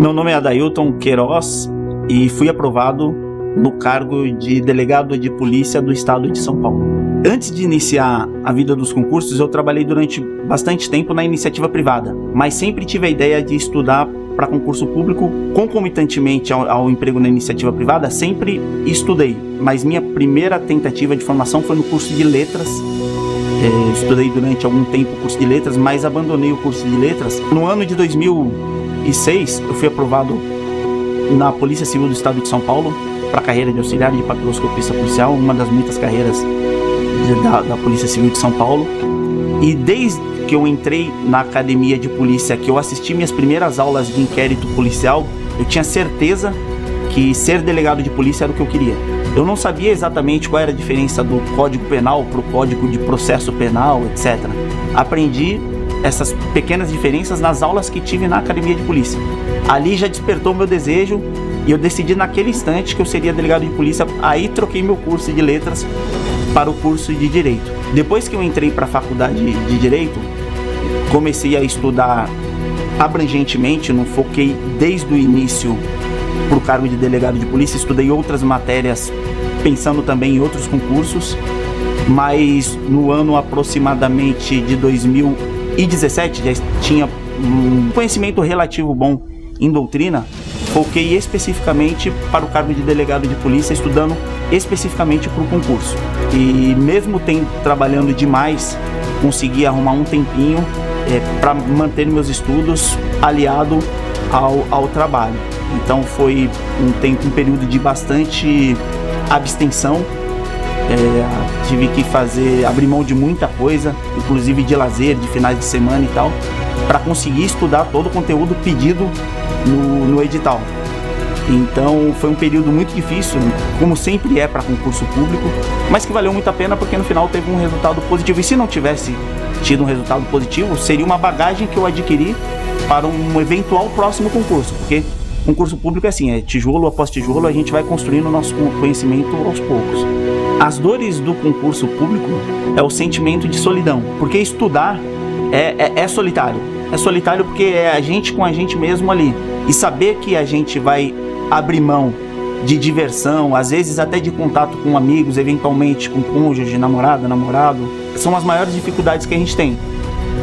Meu nome é Adailton Queiroz e fui aprovado no cargo de delegado de polícia do estado de São Paulo. Antes de iniciar a vida dos concursos, eu trabalhei durante bastante tempo na iniciativa privada, mas sempre tive a ideia de estudar para concurso público, concomitantemente ao, ao, emprego na iniciativa privada, sempre estudei, mas minha primeira tentativa de formação foi no curso de letras. É, estudei durante algum tempo o curso de letras, mas abandonei o curso de letras. No ano de 2000, 2006, eu fui aprovado na Polícia Civil do Estado de São Paulo para a carreira de auxiliar de papiloscopista policial, uma das muitas carreiras de, da, da Polícia Civil de São Paulo. E desde que eu entrei na academia de polícia, que eu assisti minhas primeiras aulas de inquérito policial, eu tinha certeza que ser delegado de polícia era o que eu queria. Eu não sabia exatamente qual era a diferença do Código Penal para o Código de Processo Penal, etc. Aprendi essas pequenas diferenças nas aulas que tive na academia de polícia. Ali já despertou meu desejo e eu decidi naquele instante que eu seria delegado de polícia. Aí troquei meu curso de letras para o curso de direito. Depois que eu entrei para a faculdade de direito, comecei a estudar abrangentemente, não foquei desde o início para o cargo de delegado de polícia, estudei outras matérias pensando também em outros concursos, mas no ano aproximadamente de 2000 e 17 já tinha um conhecimento relativo bom em doutrina, foquei especificamente para o cargo de delegado de polícia, estudando especificamente para o concurso. E mesmo tem, trabalhando demais, consegui arrumar um tempinho é, para manter meus estudos aliado ao, ao trabalho. Então foi um tempo, um período de bastante abstenção é, tive que fazer, abrir mão de muita coisa, inclusive de lazer, de finais de semana e tal, para conseguir estudar todo o conteúdo pedido no, no edital. Então foi um período muito difícil, como sempre é para concurso público, mas que valeu muito a pena porque no final teve um resultado positivo. E se não tivesse tido um resultado positivo, seria uma bagagem que eu adquiri para um eventual próximo concurso, porque concurso público é assim, é tijolo após tijolo, a gente vai construindo o nosso conhecimento aos poucos. As dores do concurso público é o sentimento de solidão, porque estudar é, é, é solitário. É solitário porque é a gente com a gente mesmo ali. E saber que a gente vai abrir mão de diversão, às vezes até de contato com amigos, eventualmente com cônjuge, namorada, namorado, são as maiores dificuldades que a gente tem.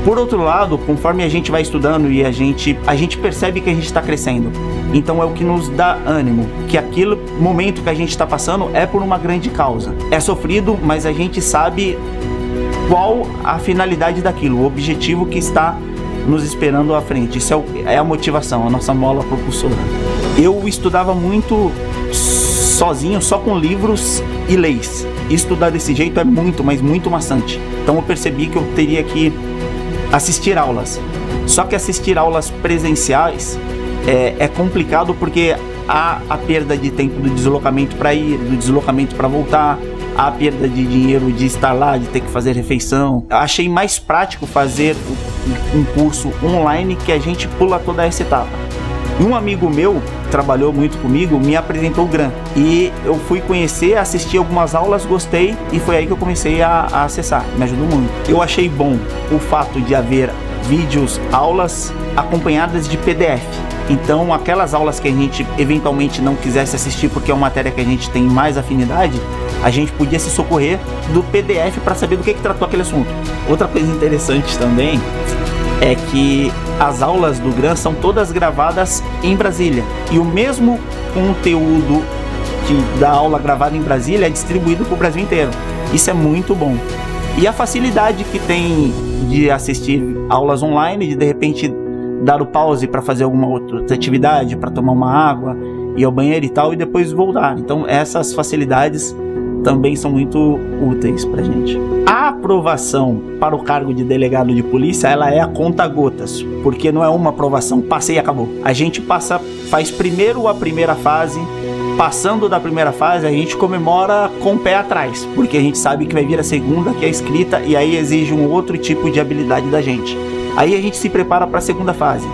Por outro lado, conforme a gente vai estudando e a gente, a gente percebe que a gente está crescendo. Então é o que nos dá ânimo, que aquele momento que a gente está passando é por uma grande causa. É sofrido, mas a gente sabe qual a finalidade daquilo, o objetivo que está nos esperando à frente. Isso é, o, é a motivação, a nossa mola propulsora. Eu estudava muito sozinho, só com livros e leis. Estudar desse jeito é muito, mas muito maçante. Então eu percebi que eu teria que assistir aulas. Só que assistir aulas presenciais é, é complicado porque há a perda de tempo do deslocamento para ir, do deslocamento para voltar, a perda de dinheiro de estar lá, de ter que fazer refeição. Achei mais prático fazer um curso online que a gente pula toda essa etapa. Um amigo meu trabalhou muito comigo, me apresentou o GRAM e eu fui conhecer, assisti algumas aulas, gostei e foi aí que eu comecei a, a acessar. Me ajudou muito. Eu achei bom o fato de haver vídeos, aulas acompanhadas de PDF então, aquelas aulas que a gente eventualmente não quisesse assistir porque é uma matéria que a gente tem mais afinidade, a gente podia se socorrer do PDF para saber do que, que tratou aquele assunto. Outra coisa interessante também é que as aulas do GRAM são todas gravadas em Brasília e o mesmo conteúdo que da aula gravada em Brasília é distribuído para o Brasil inteiro. Isso é muito bom. E a facilidade que tem de assistir aulas online, de de repente dar o pause para fazer alguma outra atividade, para tomar uma água, ir ao banheiro e tal, e depois voltar. Então, essas facilidades também são muito úteis para gente. A aprovação para o cargo de delegado de polícia, ela é a conta gotas, porque não é uma aprovação, passei e acabou. A gente passa, faz primeiro a primeira fase, passando da primeira fase, a gente comemora com o pé atrás, porque a gente sabe que vai vir a segunda, que é a escrita, e aí exige um outro tipo de habilidade da gente. Aí a gente se prepara para a segunda fase.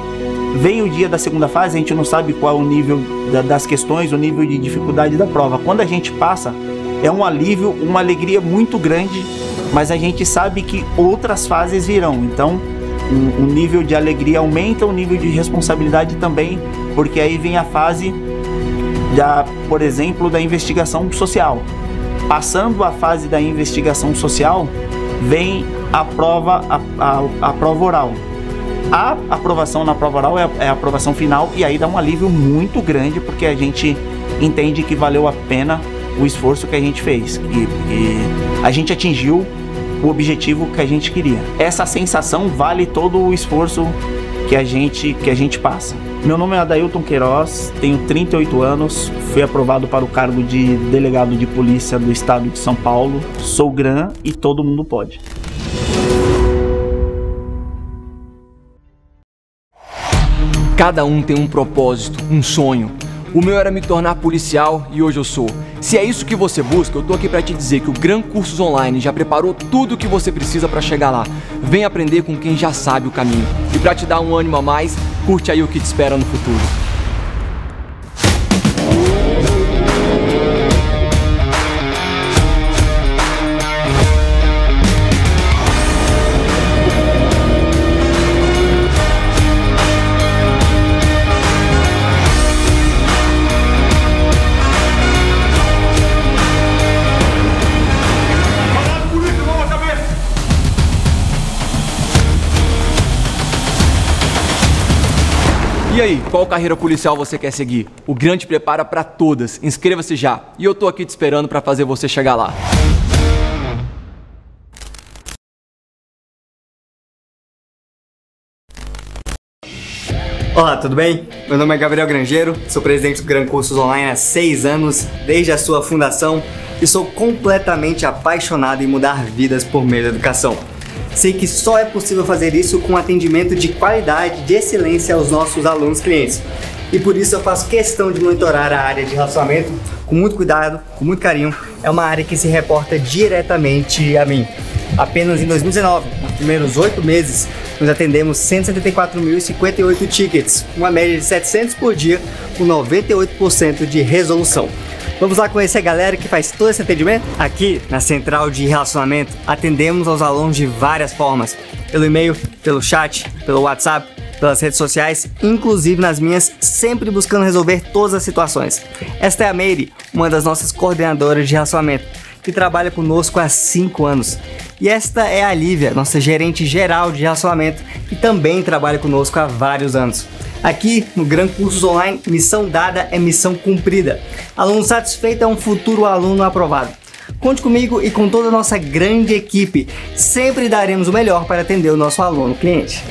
Vem o dia da segunda fase, a gente não sabe qual o nível da, das questões, o nível de dificuldade da prova. Quando a gente passa, é um alívio, uma alegria muito grande, mas a gente sabe que outras fases virão. Então, o, nível de alegria aumenta, o nível de responsabilidade também, porque aí vem a fase da, por exemplo, da investigação social. Passando a fase da investigação social, vem a prova, a, a, a prova oral. A aprovação na prova oral é a, é a aprovação final e aí dá um alívio muito grande porque a gente entende que valeu a pena o esforço que a gente fez, que, a gente atingiu o objetivo que a gente queria. Essa sensação vale todo o esforço que a gente que a gente passa. Meu nome é Adailton Queiroz, tenho 38 anos, fui aprovado para o cargo de delegado de polícia do estado de São Paulo, sou GRAM e todo mundo pode. Cada um tem um propósito, um sonho. O meu era me tornar policial e hoje eu sou. Se é isso que você busca, eu tô aqui para te dizer que o Gran Cursos Online já preparou tudo o que você precisa para chegar lá. Vem aprender com quem já sabe o caminho. E para te dar um ânimo a mais, curte aí o que te espera no futuro. E aí, qual carreira policial você quer seguir? O Grande prepara para todas. Inscreva-se já. E eu tô aqui te esperando para fazer você chegar lá. Olá, tudo bem? Meu nome é Gabriel Grangeiro, sou presidente do Gran Cursos Online há seis anos, desde a sua fundação, e sou completamente apaixonado em mudar vidas por meio da educação. Sei que só é possível fazer isso com atendimento de qualidade, de excelência aos nossos alunos clientes. E por isso eu faço questão de monitorar a área de relacionamento com muito cuidado, com muito carinho. É uma área que se reporta diretamente a mim. Apenas em 2019, nos primeiros oito meses, nós atendemos 174.058 tickets, uma média de 700 por dia, com 98% de resolução. Vamos lá conhecer a galera que faz todo esse atendimento? Aqui na Central de Relacionamento, atendemos aos alunos de várias formas: pelo e-mail, pelo chat, pelo WhatsApp, pelas redes sociais, inclusive nas minhas, sempre buscando resolver todas as situações. Esta é a Meire, uma das nossas coordenadoras de relacionamento, que trabalha conosco há 5 anos. E esta é a Lívia, nossa gerente geral de relacionamento, que também trabalha conosco há vários anos. Aqui no Gran Cursos Online, missão dada é missão cumprida. Aluno satisfeito é um futuro aluno aprovado. Conte comigo e com toda a nossa grande equipe. Sempre daremos o melhor para atender o nosso aluno cliente.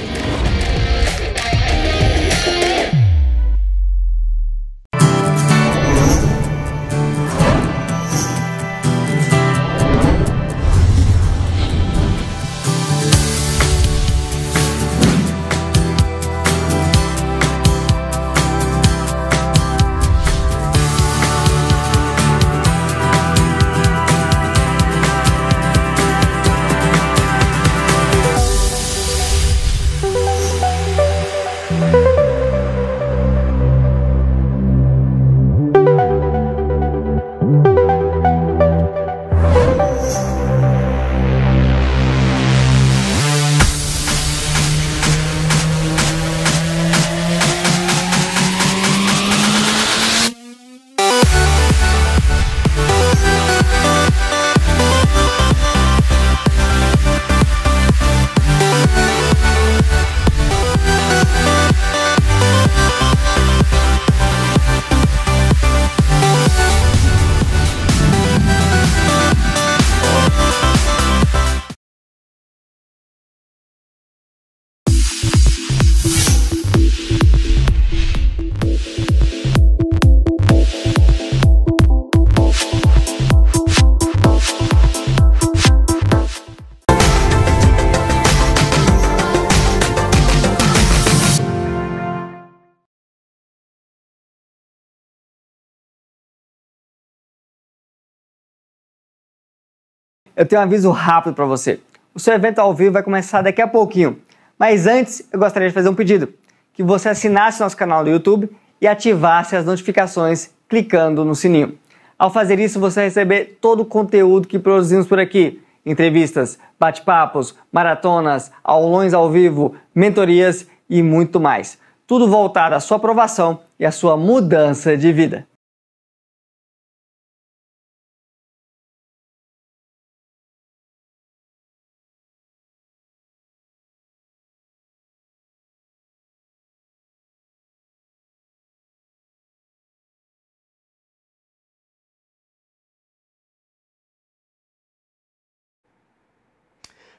eu tenho um aviso rápido para você. O seu evento ao vivo vai começar daqui a pouquinho. Mas antes, eu gostaria de fazer um pedido: que você assinasse nosso canal do YouTube e ativasse as notificações clicando no sininho. Ao fazer isso, você vai receber todo o conteúdo que produzimos por aqui: entrevistas, bate-papos, maratonas, aulões ao vivo, mentorias e muito mais. Tudo voltado à sua aprovação e à sua mudança de vida.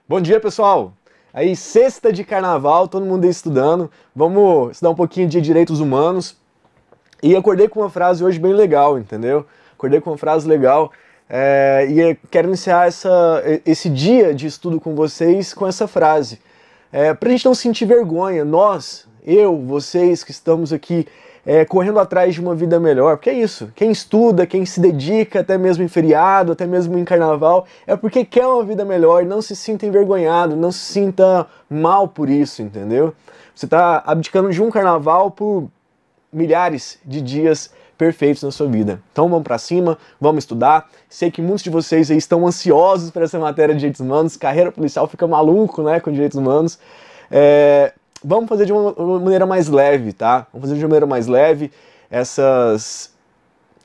Bom dia, pessoal! Aí, sexta de carnaval, todo mundo aí estudando. Vamos estudar um pouquinho de direitos humanos. E acordei com uma frase hoje bem legal, entendeu? Acordei com uma frase legal. É, e quero iniciar essa, esse dia de estudo com vocês com essa frase. É, para a gente não sentir vergonha, nós, eu, vocês que estamos aqui é, correndo atrás de uma vida melhor. Porque é isso. Quem estuda, quem se dedica, até mesmo em feriado, até mesmo em carnaval, é porque quer uma vida melhor. Não se sinta envergonhado, não se sinta mal por isso, entendeu? Você está abdicando de um carnaval por milhares de dias perfeitos na sua vida. Então vamos para cima, vamos estudar. Sei que muitos de vocês aí estão ansiosos para essa matéria de direitos humanos. Carreira policial fica maluco, né, com direitos humanos. É, vamos fazer de uma maneira mais leve, tá? Vamos fazer de uma maneira mais leve essas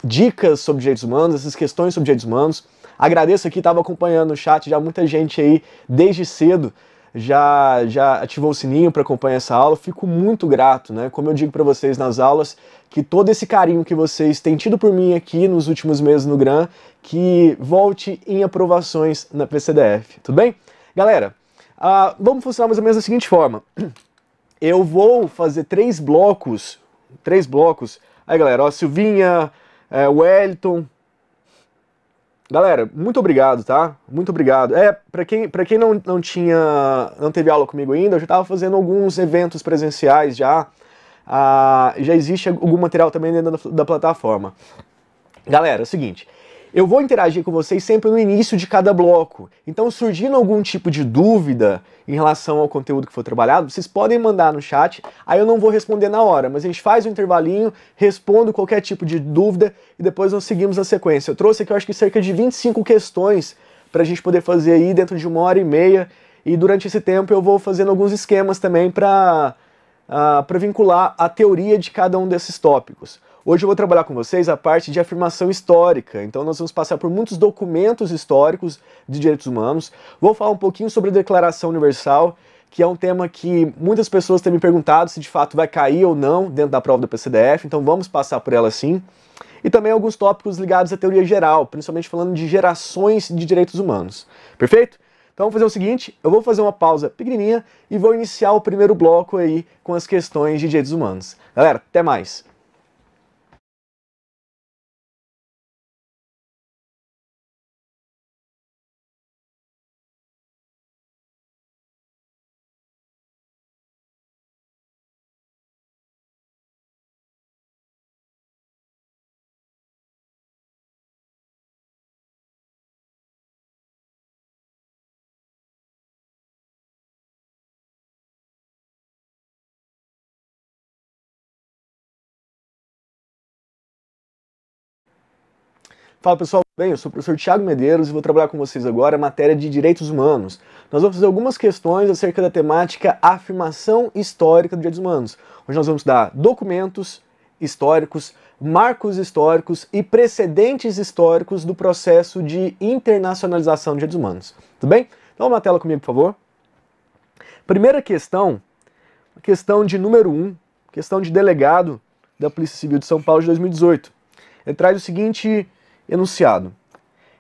dicas sobre direitos humanos, essas questões sobre direitos humanos. Agradeço aqui, estava acompanhando o chat, já muita gente aí desde cedo já, já ativou o sininho para acompanhar essa aula. Fico muito grato, né? Como eu digo para vocês nas aulas, que todo esse carinho que vocês têm tido por mim aqui nos últimos meses no GRAM, que volte em aprovações na PCDF, tudo bem? Galera, uh, vamos funcionar mais ou menos da seguinte forma. eu vou fazer três blocos, três blocos. Aí, galera, ó, Silvinha, é, Wellington. Galera, muito obrigado, tá? Muito obrigado. É, para quem, pra quem não, não tinha, não teve aula comigo ainda, eu já estava fazendo alguns eventos presenciais já. Ah, já existe algum material também dentro da, da plataforma. Galera, é o seguinte, eu vou interagir com vocês sempre no início de cada bloco. Então, surgindo algum tipo de dúvida em relação ao conteúdo que for trabalhado, vocês podem mandar no chat. Aí eu não vou responder na hora, mas a gente faz um intervalinho, respondo qualquer tipo de dúvida e depois nós seguimos a sequência. Eu trouxe aqui, eu acho que cerca de 25 questões para a gente poder fazer aí dentro de uma hora e meia. E durante esse tempo eu vou fazendo alguns esquemas também para uh, ah, vincular a teoria de cada um desses tópicos. Hoje eu vou trabalhar com vocês a parte de afirmação histórica. Então nós vamos passar por muitos documentos históricos de direitos humanos. Vou falar um pouquinho sobre a Declaração Universal, que é um tema que muitas pessoas têm me perguntado se de fato vai cair ou não dentro da prova do PCDF, então vamos passar por ela sim. E também alguns tópicos ligados à teoria geral, principalmente falando de gerações de direitos humanos. Perfeito? Então vamos fazer o seguinte, eu vou fazer uma pausa pequenininha e vou iniciar o primeiro bloco aí com as questões de direitos humanos. Galera, até mais! Fala pessoal, bem? Eu sou o professor Tiago Medeiros e vou trabalhar com vocês agora a matéria de Direitos Humanos. Nós vamos fazer algumas questões acerca da temática Afirmação Histórica dos Direitos Humanos. Hoje nós vamos dar documentos históricos, marcos históricos e precedentes históricos do processo de internacionalização dos direitos humanos. Tudo bem? Então, uma tela comigo, por favor. Primeira questão, questão de número 1, um, questão de delegado da Polícia Civil de São Paulo de 2018. Ele traz o seguinte enunciado.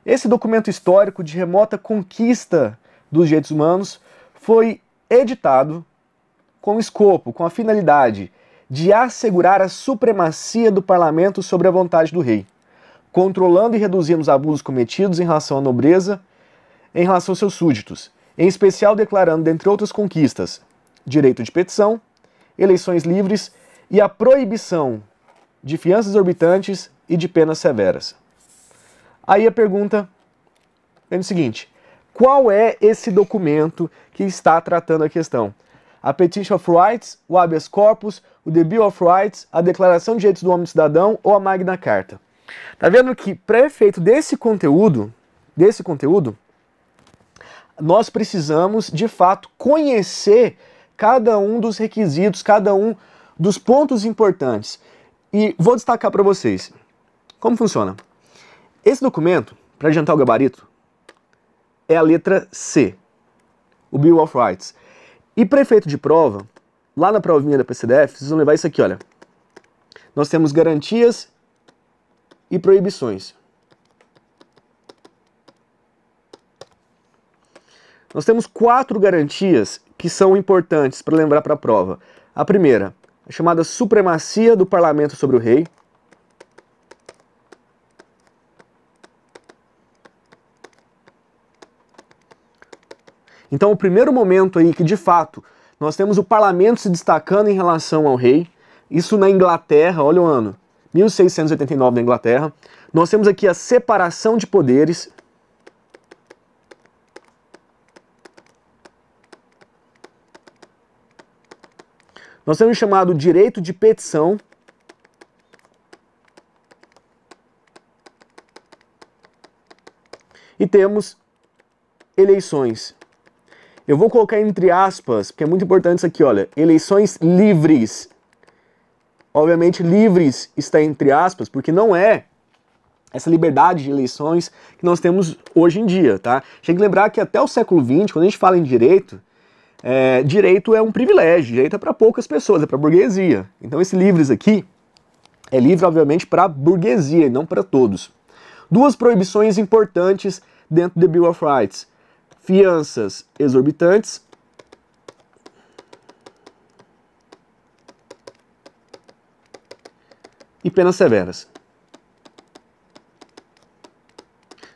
Esse documento histórico de remota conquista dos direitos humanos foi editado com o escopo, com a finalidade de assegurar a supremacia do parlamento sobre a vontade do rei, controlando e reduzindo os abusos cometidos em relação à nobreza, em relação aos seus súditos, em especial declarando, dentre outras conquistas, direito de petição, eleições livres e a proibição de fianças orbitantes e de penas severas. Aí a pergunta é o seguinte: qual é esse documento que está tratando a questão? A Petition of Rights, o habeas corpus, o The Bill of Rights, a Declaração de Direitos do Homem e Cidadão ou a Magna Carta? Tá vendo que para efeito desse conteúdo, desse conteúdo, nós precisamos de fato conhecer cada um dos requisitos, cada um dos pontos importantes. E vou destacar para vocês como funciona. Esse documento, para adiantar o gabarito, é a letra C, o Bill of Rights. E para efeito de prova, lá na provinha da PCDF, vocês vão levar isso aqui, olha. Nós temos garantias e proibições. Nós temos quatro garantias que são importantes para lembrar para a prova. A primeira, a chamada supremacia do parlamento sobre o rei. Então, o primeiro momento aí que de fato nós temos o parlamento se destacando em relação ao rei, isso na Inglaterra, olha o ano, 1689 na Inglaterra. Nós temos aqui a separação de poderes. Nós temos o chamado direito de petição. E temos eleições. Eu vou colocar entre aspas, porque é muito importante isso aqui, olha. Eleições livres. Obviamente, livres está entre aspas, porque não é essa liberdade de eleições que nós temos hoje em dia, tá? Tem que lembrar que até o século XX, quando a gente fala em direito, é, direito é um privilégio, direito é para poucas pessoas, é para burguesia. Então, esse livres aqui é livre, obviamente, para burguesia e não para todos. Duas proibições importantes dentro do Bill of Rights fianças exorbitantes. E penas severas.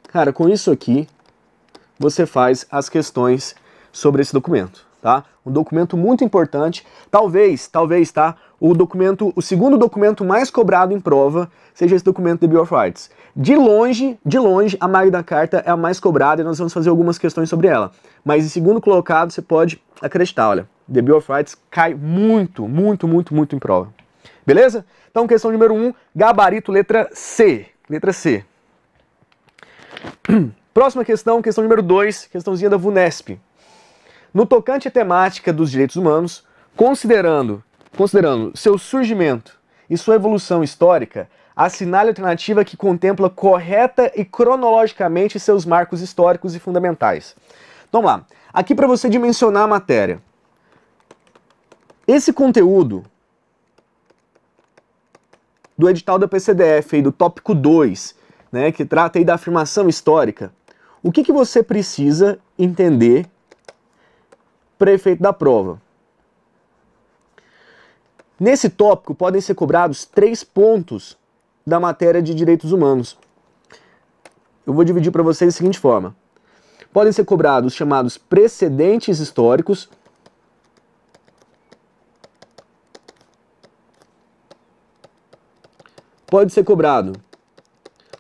Cara, com isso aqui, você faz as questões sobre esse documento, tá? Um documento muito importante, talvez, talvez, tá? o documento, o segundo documento mais cobrado em prova, seja esse documento de Bill of Rights. De longe, de longe, a Magna Carta é a mais cobrada e nós vamos fazer algumas questões sobre ela. Mas em segundo colocado, você pode acreditar, olha, The Bill of Rights cai muito, muito, muito, muito em prova. Beleza? Então, questão número 1, um, gabarito letra C. Letra C. Próxima questão, questão número 2, questãozinha da VUNESP. No tocante à temática dos direitos humanos, considerando Considerando seu surgimento e sua evolução histórica, assinale a alternativa que contempla correta e cronologicamente seus marcos históricos e fundamentais. Vamos lá. Aqui para você dimensionar a matéria. Esse conteúdo do edital da PCDF, aí, do tópico 2, né, que trata aí da afirmação histórica, o que, que você precisa entender para efeito da prova? Nesse tópico podem ser cobrados três pontos da matéria de direitos humanos. Eu vou dividir para vocês da seguinte forma: podem ser cobrados chamados precedentes históricos. Pode ser cobrado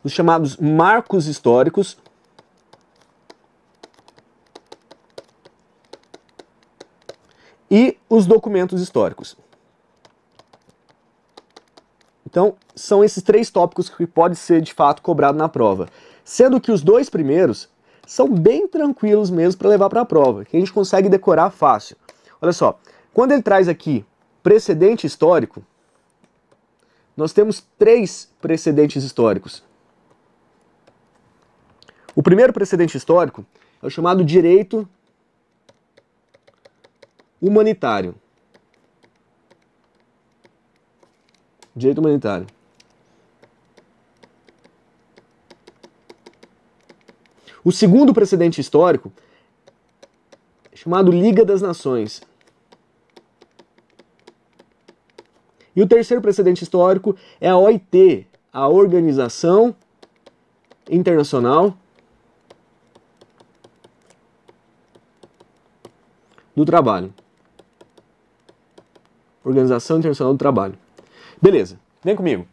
os chamados marcos históricos. E os documentos históricos. Então, são esses três tópicos que pode ser de fato cobrado na prova. Sendo que os dois primeiros são bem tranquilos mesmo para levar para a prova, que a gente consegue decorar fácil. Olha só, quando ele traz aqui precedente histórico, nós temos três precedentes históricos. O primeiro precedente histórico é o chamado direito humanitário. Direito humanitário. O segundo precedente histórico é chamado Liga das Nações. E o terceiro precedente histórico é a OIT, a Organização Internacional do Trabalho. Organização Internacional do Trabalho. Beleza, vem comigo.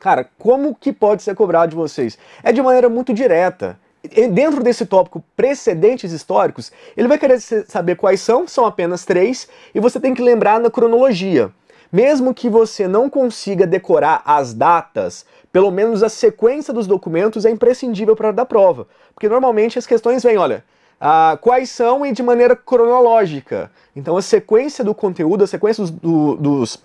Cara, como que pode ser cobrado de vocês? É de maneira muito direta. Dentro desse tópico precedentes históricos, ele vai querer saber quais são, são apenas três, e você tem que lembrar na cronologia. Mesmo que você não consiga decorar as datas, pelo menos a sequência dos documentos é imprescindível para dar prova. Porque normalmente as questões vêm, olha, ah, quais são e de maneira cronológica. Então a sequência do conteúdo, a sequência dos, dos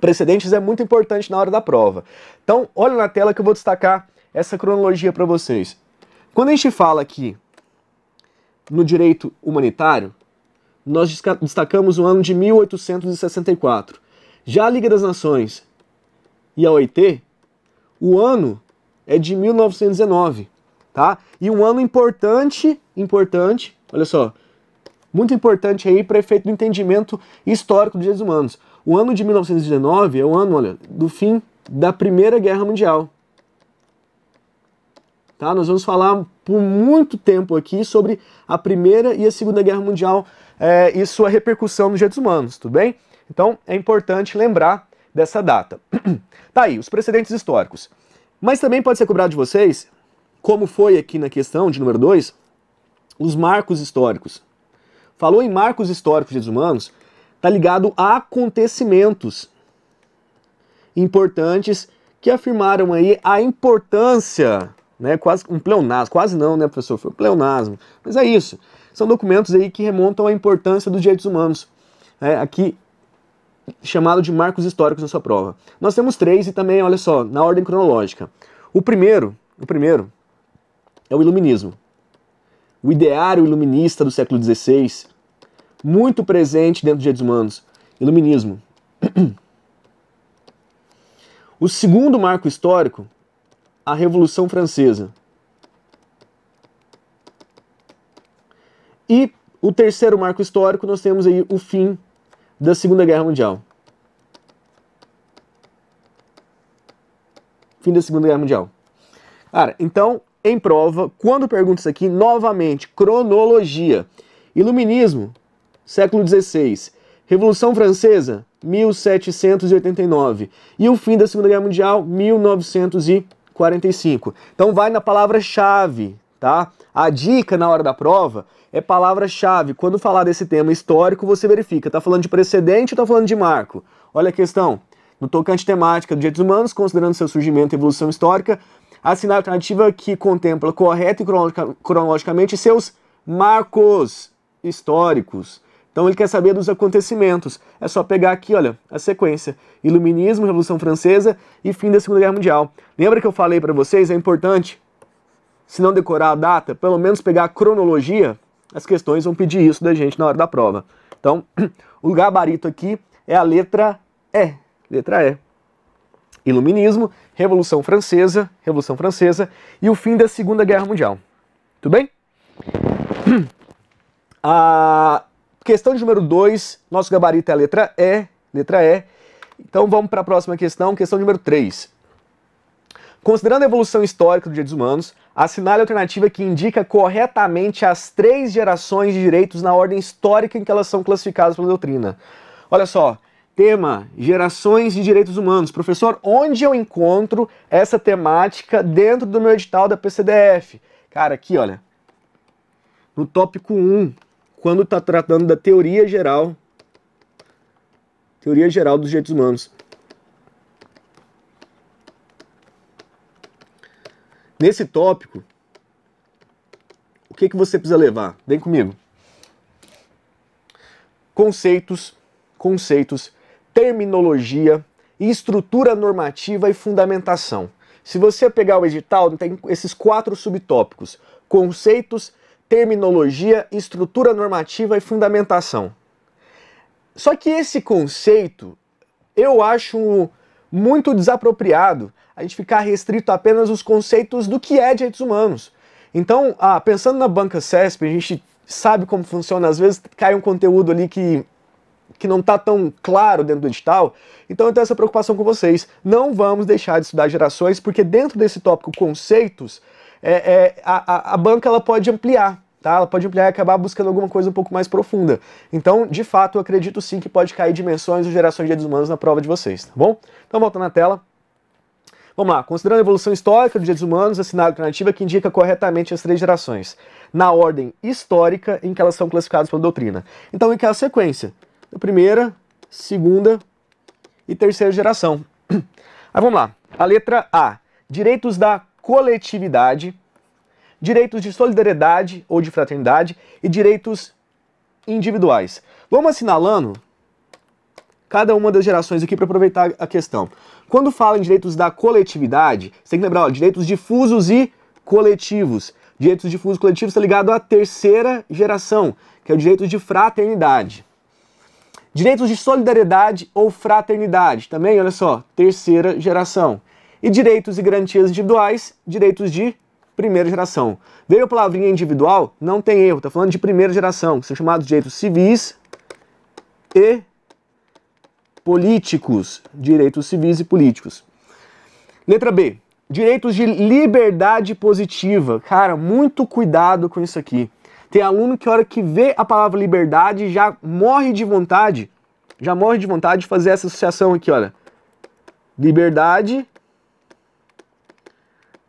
precedentes é muito importante na hora da prova. Então, olha na tela que eu vou destacar essa cronologia para vocês. Quando a gente fala aqui no direito humanitário, nós destacamos o ano de 1864. Já a Liga das Nações e a OIT, o ano é de 1919, tá? E um ano importante, importante, olha só, muito importante aí para efeito do entendimento histórico dos direitos humanos. O ano de 1919 é o ano, olha, do fim da Primeira Guerra Mundial. Tá? Nós vamos falar por muito tempo aqui sobre a Primeira e a Segunda Guerra Mundial é, e sua repercussão nos direitos humanos, tudo bem? Então é importante lembrar dessa data. tá aí, os precedentes históricos. Mas também pode ser cobrado de vocês, como foi aqui na questão de número 2, os marcos históricos. Falou em marcos históricos dos direitos humanos, está ligado a acontecimentos importantes que afirmaram aí a importância, né, quase um pleonasmo, quase não, né, professor, foi um pleonasmo, mas é isso. São documentos aí que remontam à importância dos direitos humanos, né, aqui chamado de marcos históricos na sua prova. Nós temos três e também, olha só, na ordem cronológica. O primeiro, o primeiro é o iluminismo. O ideário iluminista do século XVI muito presente dentro de Direitos Humanos, Iluminismo. O segundo marco histórico, a Revolução Francesa. E o terceiro marco histórico, nós temos aí o fim da Segunda Guerra Mundial. Fim da Segunda Guerra Mundial. Cara, então, em prova, quando pergunta isso aqui, novamente, cronologia. Iluminismo, século XVI, Revolução Francesa, 1789, e o fim da Segunda Guerra Mundial, 1945. Então vai na palavra-chave, tá? A dica na hora da prova é palavra-chave. Quando falar desse tema histórico, você verifica, tá falando de precedente ou tá falando de marco? Olha a questão. No tocante temática dos direitos humanos, considerando seu surgimento e evolução histórica, assinale a alternativa que contempla correta e cronologicamente seus marcos históricos. Então ele quer saber dos acontecimentos. É só pegar aqui, olha, a sequência: Iluminismo, Revolução Francesa e fim da Segunda Guerra Mundial. Lembra que eu falei para vocês? É importante, se não decorar a data, pelo menos pegar a cronologia. As questões vão pedir isso da gente na hora da prova. Então, o gabarito aqui é a letra E. Letra E. Iluminismo, Revolução Francesa, Revolução Francesa e o fim da Segunda Guerra Mundial. Tudo bem? A ah, Questão de número 2, nosso gabarito é a letra E, letra E. Então vamos para a próxima questão, questão número 3. Considerando a evolução histórica dos direitos humanos, assinale a alternativa que indica corretamente as três gerações de direitos na ordem histórica em que elas são classificadas pela doutrina. Olha só, tema gerações de direitos humanos. Professor, onde eu encontro essa temática dentro do meu edital da PCDF? Cara, aqui, olha, no tópico 1, quando está tratando da teoria geral, teoria geral dos direitos humanos. Nesse tópico, o que, que você precisa levar? Vem comigo. Conceitos, conceitos, terminologia, estrutura normativa e fundamentação. Se você pegar o edital, tem esses quatro subtópicos: conceitos, terminologia, estrutura normativa e fundamentação. Só que esse conceito eu acho muito desapropriado a gente ficar restrito apenas os conceitos do que é direitos humanos. Então, ah, pensando na banca CESP, a gente sabe como funciona, às vezes cai um conteúdo ali que, que não está tão claro dentro do edital, então eu tenho essa preocupação com vocês. Não vamos deixar de estudar gerações, porque dentro desse tópico conceitos, é, é, a, a banca ela pode ampliar, tá? Ela pode ampliar e acabar buscando alguma coisa um pouco mais profunda. Então, de fato, eu acredito sim que pode cair dimensões ou gerações de direitos humanos na prova de vocês, tá bom? Então, voltando na tela. Vamos lá, considerando a evolução histórica dos direitos humanos, assinado alternativa que indica corretamente as três gerações, na ordem histórica em que elas são classificadas pela doutrina. Então, em que é a sequência? A primeira, segunda e terceira geração. Aí vamos lá. A letra A, direitos da coletividade, direitos de solidariedade ou de fraternidade e direitos individuais. Vamos assinalando cada uma das gerações aqui para aproveitar a questão. Quando fala em direitos da coletividade, você tem que lembrar, ó, direitos difusos e coletivos. Direitos difusos e coletivos está ligado à terceira geração, que é o direito de fraternidade. Direitos de solidariedade ou fraternidade, também, olha só, terceira geração e direitos e garantias individuais, direitos de primeira geração. Veio a palavrinha individual? Não tem erro, está falando de primeira geração, são chamados direitos civis e políticos. Direitos civis e políticos. Letra B. Direitos de liberdade positiva. Cara, muito cuidado com isso aqui. Tem aluno que, a hora que vê a palavra liberdade, já morre de vontade, já morre de vontade de fazer essa associação aqui, olha. Liberdade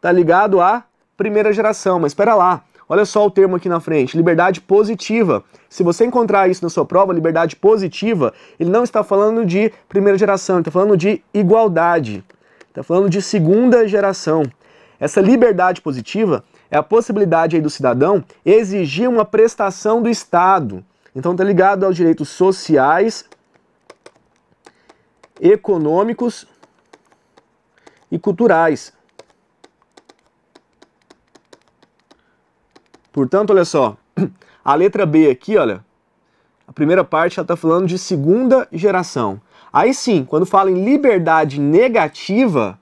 está ligado à primeira geração. Mas espera lá, olha só o termo aqui na frente, liberdade positiva. Se você encontrar isso na sua prova, liberdade positiva, ele não está falando de primeira geração, ele está falando de igualdade. Está falando de segunda geração. Essa liberdade positiva é a possibilidade aí do cidadão exigir uma prestação do Estado. Então está ligado aos direitos sociais, econômicos e culturais. Portanto, olha só, a letra B aqui, olha, a primeira parte já está falando de segunda geração. Aí sim, quando fala em liberdade negativa,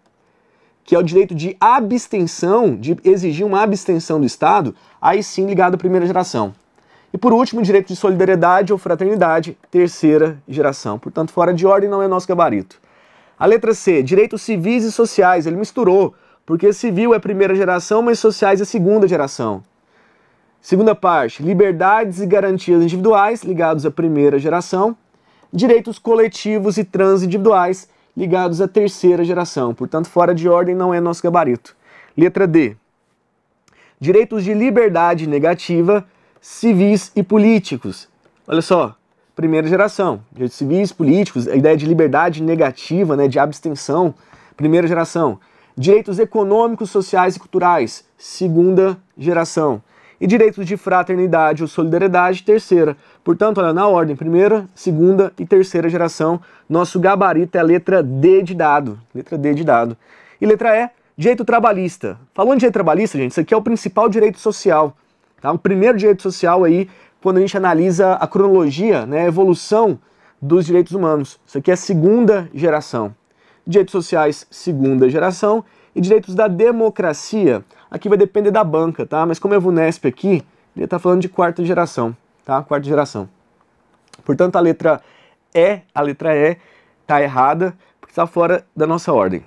que é o direito de abstenção, de exigir uma abstenção do Estado, aí sim ligado à primeira geração. E por último, direito de solidariedade ou fraternidade, terceira geração. Portanto, fora de ordem não é nosso gabarito. A letra C, direitos civis e sociais, ele misturou, porque civil é primeira geração, mas sociais é segunda geração. Segunda parte, liberdades e garantias individuais ligados à primeira geração, direitos coletivos e transindividuais ligados à terceira geração. Portanto, fora de ordem não é nosso gabarito. Letra D. Direitos de liberdade negativa, civis e políticos. Olha só, primeira geração, direitos civis, políticos, a ideia de liberdade negativa, né, de abstenção, primeira geração. Direitos econômicos, sociais e culturais, segunda geração e direitos de fraternidade ou solidariedade terceira. Portanto, olha, na ordem, primeira, segunda e terceira geração, nosso gabarito é a letra D de dado. Letra D de dado. E letra E, direito trabalhista. Falando de direito trabalhista, gente, isso aqui é o principal direito social. Tá? O primeiro direito social aí, quando a gente analisa a cronologia, né, a evolução dos direitos humanos. Isso aqui é segunda geração. Direitos sociais, segunda geração. E direitos da democracia, Aqui vai depender da banca, tá? Mas como é Vunesp aqui, ele está falando de quarta geração, tá? Quarta geração. Portanto, a letra E, a letra E está errada, porque está fora da nossa ordem.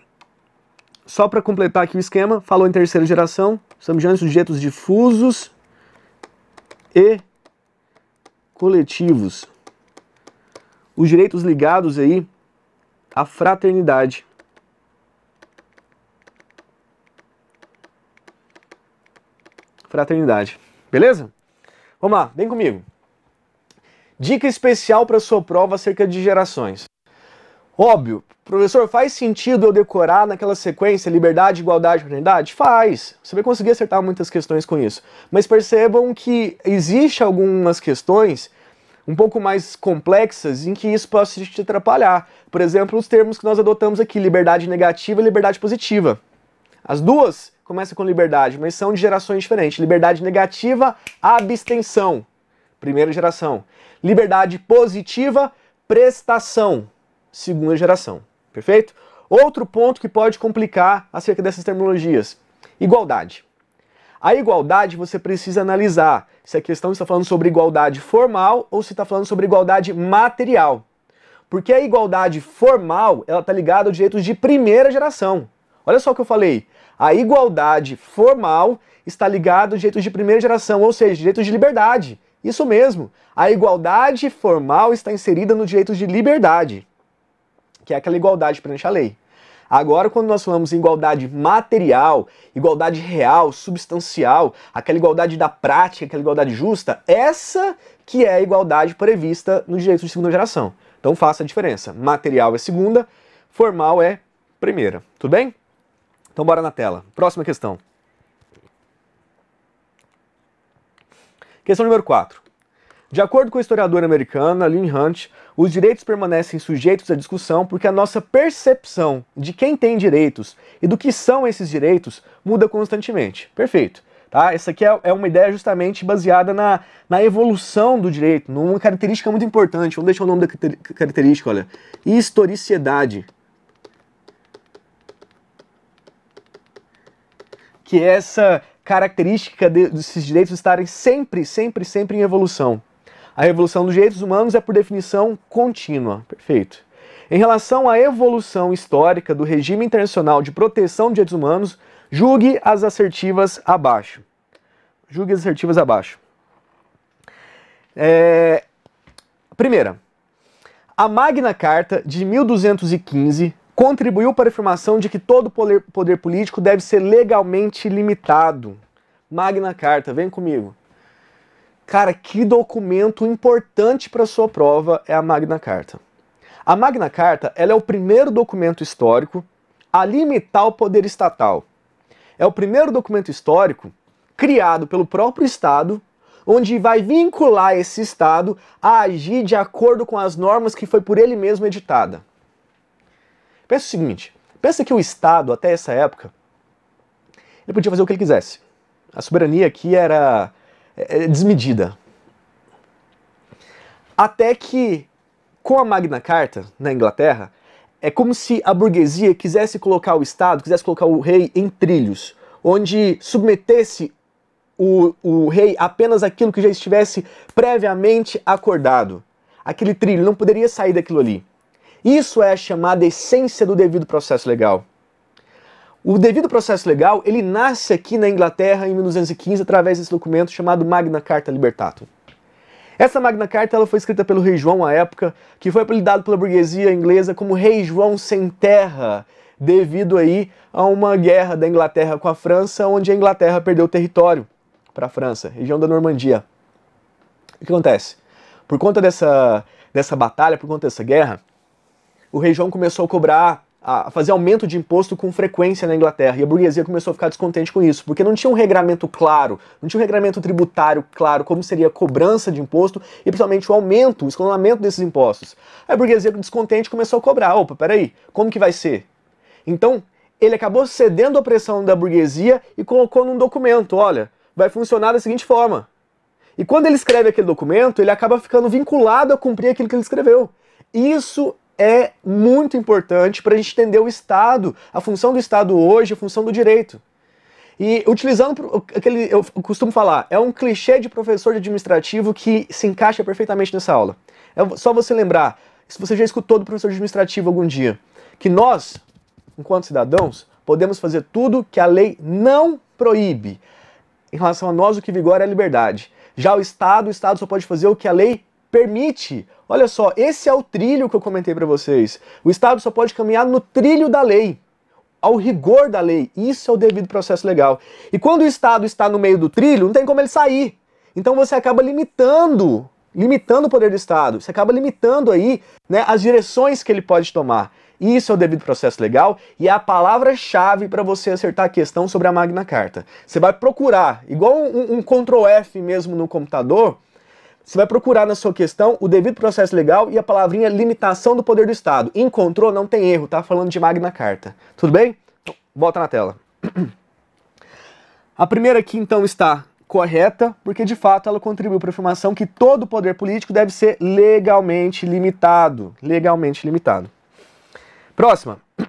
Só para completar aqui o esquema, falou em terceira geração, estamos diante de sujeitos difusos e coletivos. Os direitos ligados aí à fraternidade. fraternidade. Beleza? Vamos lá, vem comigo. Dica especial para sua prova acerca de gerações. Óbvio, professor, faz sentido eu decorar naquela sequência liberdade, igualdade, fraternidade? Faz. Você vai conseguir acertar muitas questões com isso. Mas percebam que existe algumas questões um pouco mais complexas em que isso possa te atrapalhar. Por exemplo, os termos que nós adotamos aqui, liberdade negativa e liberdade positiva. As duas começa com liberdade, mas são de gerações diferentes. Liberdade negativa, abstenção. Primeira geração. Liberdade positiva, prestação. Segunda geração. Perfeito? Outro ponto que pode complicar acerca dessas terminologias: igualdade. A igualdade você precisa analisar se a questão está falando sobre igualdade formal ou se está falando sobre igualdade material. Porque a igualdade formal ela está ligada aos direitos de primeira geração. Olha só o que eu falei. A igualdade formal está ligada aos direitos de primeira geração, ou seja, direitos de liberdade. Isso mesmo. A igualdade formal está inserida no direito de liberdade, que é aquela igualdade perante a lei. Agora, quando nós falamos em igualdade material, igualdade real, substancial, aquela igualdade da prática, aquela igualdade justa, essa que é a igualdade prevista no direito de segunda geração. Então faça a diferença. Material é segunda, formal é primeira. Tudo bem? Então bora na tela. Próxima questão. Questão número 4. De acordo com a historiadora americana Lynn Hunt, os direitos permanecem sujeitos à discussão porque a nossa percepção de quem tem direitos e do que são esses direitos muda constantemente. Perfeito. Tá? Essa aqui é, é uma ideia justamente baseada na, na evolução do direito, numa característica muito importante. Vamos deixar o nome da característica, olha. Historicidade. que é essa característica de, desses direitos estarem sempre, sempre, sempre em evolução. A evolução dos direitos humanos é, por definição, contínua. Perfeito. Em relação à evolução histórica do regime internacional de proteção de direitos humanos, julgue as assertivas abaixo. Julgue as assertivas abaixo. É... Primeira, a Magna Carta de 1215 contribuiu para a afirmação de que todo poder, poder político deve ser legalmente limitado. Magna Carta, vem comigo. Cara, que documento importante para sua prova é a Magna Carta. A Magna Carta ela é o primeiro documento histórico a limitar o poder estatal. É o primeiro documento histórico criado pelo próprio Estado, onde vai vincular esse Estado a agir de acordo com as normas que foi por ele mesmo editada. Pensa o seguinte: pensa que o Estado, até essa época, ele podia fazer o que ele quisesse. A soberania aqui era é, é desmedida. Até que, com a Magna Carta na Inglaterra, é como se a burguesia quisesse colocar o Estado, quisesse colocar o rei em trilhos, onde submetesse o, o rei apenas aquilo que já estivesse previamente acordado. Aquele trilho não poderia sair daquilo ali. Isso é a chamada essência do devido processo legal. O devido processo legal, ele nasce aqui na Inglaterra em 1915 através desse documento chamado Magna Carta Libertatum. Essa Magna Carta ela foi escrita pelo rei João à época, que foi apelidado pela burguesia inglesa como Rei João Sem Terra, devido aí a uma guerra da Inglaterra com a França, onde a Inglaterra perdeu território para a França, região da Normandia. O que acontece? Por conta dessa, dessa batalha, por conta dessa guerra, o rei João começou a cobrar, a fazer aumento de imposto com frequência na Inglaterra. E a burguesia começou a ficar descontente com isso, porque não tinha um regramento claro, não tinha um regramento tributário claro, como seria a cobrança de imposto e principalmente o aumento, o escalonamento desses impostos. A burguesia descontente começou a cobrar: opa, peraí, como que vai ser? Então, ele acabou cedendo à pressão da burguesia e colocou num documento: olha, vai funcionar da seguinte forma. E quando ele escreve aquele documento, ele acaba ficando vinculado a cumprir aquilo que ele escreveu. Isso é muito importante para a gente entender o Estado, a função do Estado hoje, a função do direito. E utilizando aquele, eu costumo falar, é um clichê de professor de administrativo que se encaixa perfeitamente nessa aula. É só você lembrar, se você já escutou do professor de administrativo algum dia, que nós, enquanto cidadãos, podemos fazer tudo que a lei não proíbe. Em relação a nós, o que vigora é a liberdade. Já o Estado, o Estado só pode fazer o que a lei permite, Olha só, esse é o trilho que eu comentei para vocês. O Estado só pode caminhar no trilho da lei, ao rigor da lei. Isso é o devido processo legal. E quando o Estado está no meio do trilho, não tem como ele sair. Então você acaba limitando, limitando o poder do Estado. Você acaba limitando aí né, as direções que ele pode tomar. Isso é o devido processo legal e é a palavra-chave para você acertar a questão sobre a Magna Carta. Você vai procurar, igual um, um Ctrl F mesmo no computador, você vai procurar na sua questão o devido processo legal e a palavrinha limitação do poder do Estado. Encontrou, não tem erro, tá? Falando de Magna Carta. Tudo bem? Volta então, na tela. A primeira aqui, então, está correta, porque de fato ela contribuiu para a afirmação que todo poder político deve ser legalmente limitado. Legalmente limitado. Próxima.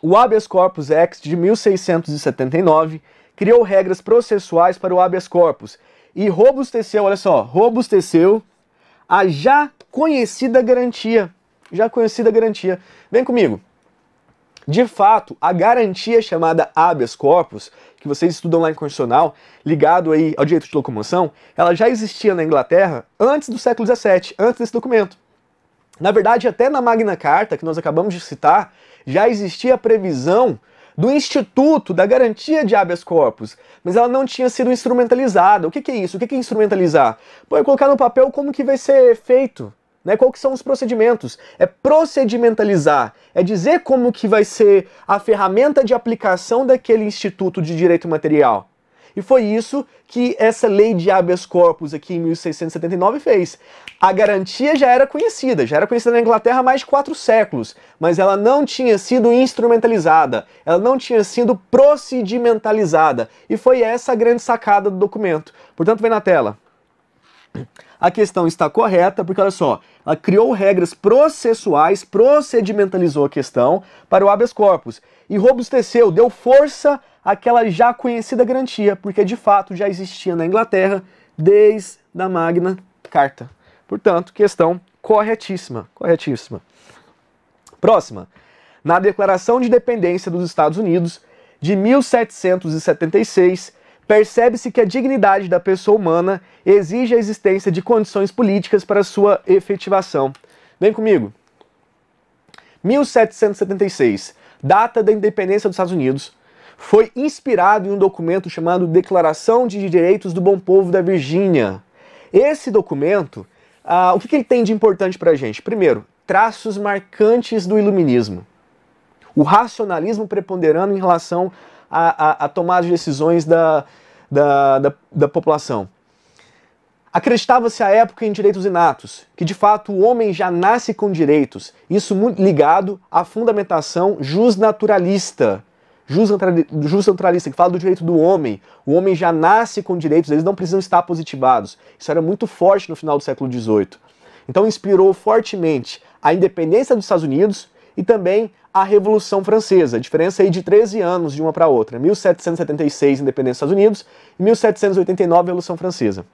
O habeas corpus ex de 1679 criou regras processuais para o habeas corpus e robusteceu, olha só, robusteceu a já conhecida garantia. Já conhecida garantia. Vem comigo. De fato, a garantia chamada habeas corpus, que vocês estudam lá em constitucional, ligado aí ao direito de locomoção, ela já existia na Inglaterra antes do século XVII, antes desse documento. Na verdade, até na Magna Carta, que nós acabamos de citar, já existia a previsão do Instituto da Garantia de Habeas Corpus, mas ela não tinha sido instrumentalizada. O que, que é isso? O que, que é instrumentalizar? Pô, é colocar no papel como que vai ser feito, né? Qual que são os procedimentos? É procedimentalizar, é dizer como que vai ser a ferramenta de aplicação daquele Instituto de Direito Material. E foi isso que essa lei de habeas corpus aqui em 1679 fez. A garantia já era conhecida, já era conhecida na Inglaterra há mais de quatro séculos, mas ela não tinha sido instrumentalizada, ela não tinha sido procedimentalizada. E foi essa a grande sacada do documento. Portanto, vem na tela. A questão está correta, porque olha só, ela criou regras processuais, procedimentalizou a questão para o habeas corpus e robusteceu, deu força àquela já conhecida garantia, porque de fato já existia na Inglaterra desde a Magna Carta. Portanto, questão corretíssima, corretíssima. Próxima. Na Declaração de Independência dos Estados Unidos, de 1776, percebe-se que a dignidade da pessoa humana exige a existência de condições políticas para sua efetivação. Vem comigo. 1776 data da independência dos Estados Unidos, foi inspirado em um documento chamado Declaração de Direitos do Bom Povo da Virgínia. Esse documento, ah, o que, que ele tem de importante para a gente? Primeiro, traços marcantes do iluminismo. O racionalismo preponderando em relação a, a, a tomar as decisões da, da, da, da população. Acreditava-se à época em direitos inatos, que de fato o homem já nasce com direitos, isso muito ligado à fundamentação jusnaturalista. Jusnaturalista, que fala do direito do homem. O homem já nasce com direitos, eles não precisam estar positivados. Isso era muito forte no final do século XVIII. Então inspirou fortemente a independência dos Estados Unidos e também a Revolução Francesa, a diferença é aí de 13 anos de uma para outra, 1776 independência dos Estados Unidos e 1789 Revolução Francesa.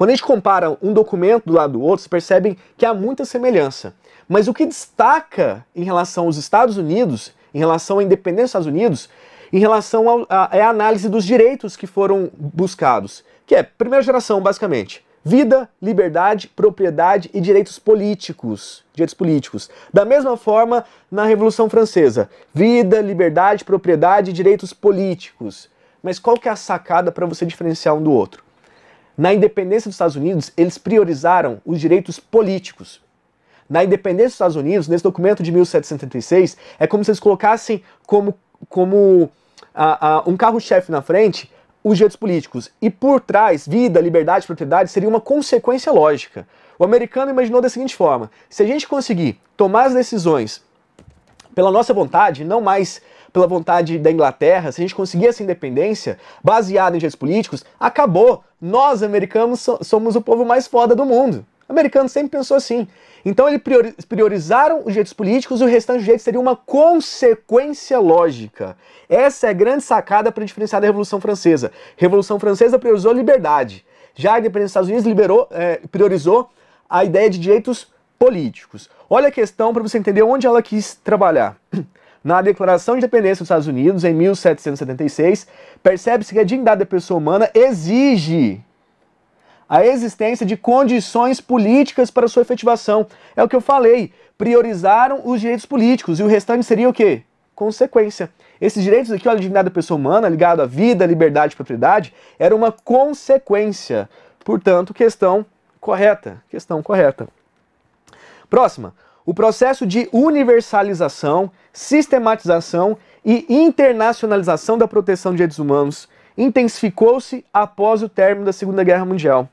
Quando a gente compara um documento do lado do outro, vocês percebem que há muita semelhança. Mas o que destaca em relação aos Estados Unidos, em relação à independência dos Estados Unidos, em relação à é a análise dos direitos que foram buscados, que é primeira geração, basicamente. Vida, liberdade, propriedade e direitos políticos. Direitos políticos. Da mesma forma na Revolução Francesa. Vida, liberdade, propriedade e direitos políticos. Mas qual que é a sacada para você diferenciar um do outro? Na independência dos Estados Unidos, eles priorizaram os direitos políticos. Na independência dos Estados Unidos, nesse documento de 1776, é como se eles colocassem como, como um carro-chefe na frente os direitos políticos. E por trás, vida, liberdade, propriedade seria uma consequência lógica. O americano imaginou da seguinte forma: se a gente conseguir tomar as decisões pela nossa vontade, não mais pela vontade da Inglaterra, se a gente conseguir essa independência baseada em direitos políticos, acabou. Nós, americanos, somos o povo mais foda do mundo. O americano sempre pensou assim. Então eles priorizaram os direitos políticos e o restante dos direitos seria uma consequência lógica. Essa é a grande sacada para diferenciar da Revolução Francesa. Revolução Francesa priorizou a liberdade. Já a independência dos Estados Unidos liberou, é, priorizou a ideia de direitos políticos. Olha a questão para você entender onde ela quis trabalhar na Declaração de Independência dos Estados Unidos, em 1776, percebe-se que a dignidade da pessoa humana exige a existência de condições políticas para sua efetivação. É o que eu falei. Priorizaram os direitos políticos e o restante seria o quê? Consequência. Esses direitos aqui, olha, a dignidade da pessoa humana, ligado à vida, liberdade e propriedade, era uma consequência. Portanto, questão correta. Questão correta. Próxima o processo de universalização, sistematização e internacionalização da proteção de direitos humanos intensificou-se após o término da Segunda Guerra Mundial.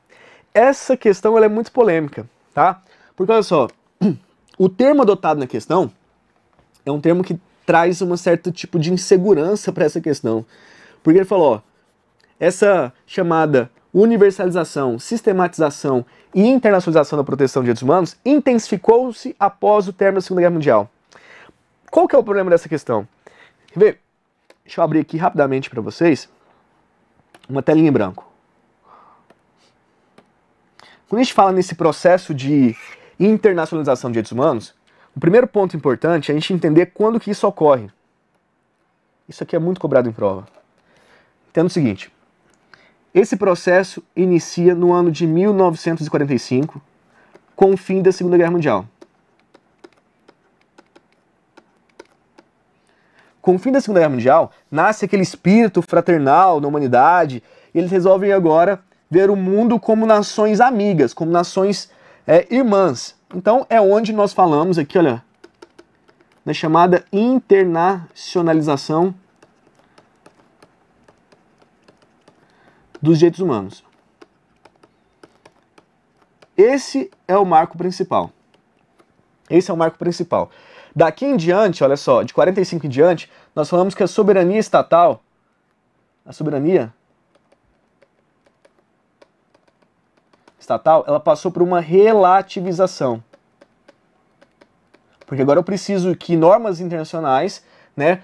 Essa questão ela é muito polêmica, tá? Porque olha só, o termo adotado na questão é um termo que traz um certo tipo de insegurança para essa questão. Porque ele falou, ó, essa chamada universalização, sistematização e internacionalização da proteção de direitos humanos intensificou-se após o término da Segunda Guerra Mundial. Qual que é o problema dessa questão? Vê, deixa eu abrir aqui rapidamente para vocês uma telinha em branco. Quando a gente fala nesse processo de internacionalização de direitos humanos, o primeiro ponto importante é a gente entender quando que isso ocorre. Isso aqui é muito cobrado em prova. Entendo o seguinte, esse processo inicia no ano de 1945, com o fim da Segunda Guerra Mundial. Com o fim da Segunda Guerra Mundial, nasce aquele espírito fraternal na humanidade, e eles resolvem agora ver o mundo como nações amigas, como nações é, irmãs. Então é onde nós falamos aqui, olha, na chamada internacionalização dos direitos humanos. Esse é o marco principal. Esse é o marco principal. Daqui em diante, olha só, de 45 em diante, nós falamos que a soberania estatal, a soberania estatal, ela passou por uma relativização. Porque agora eu preciso que normas internacionais, né,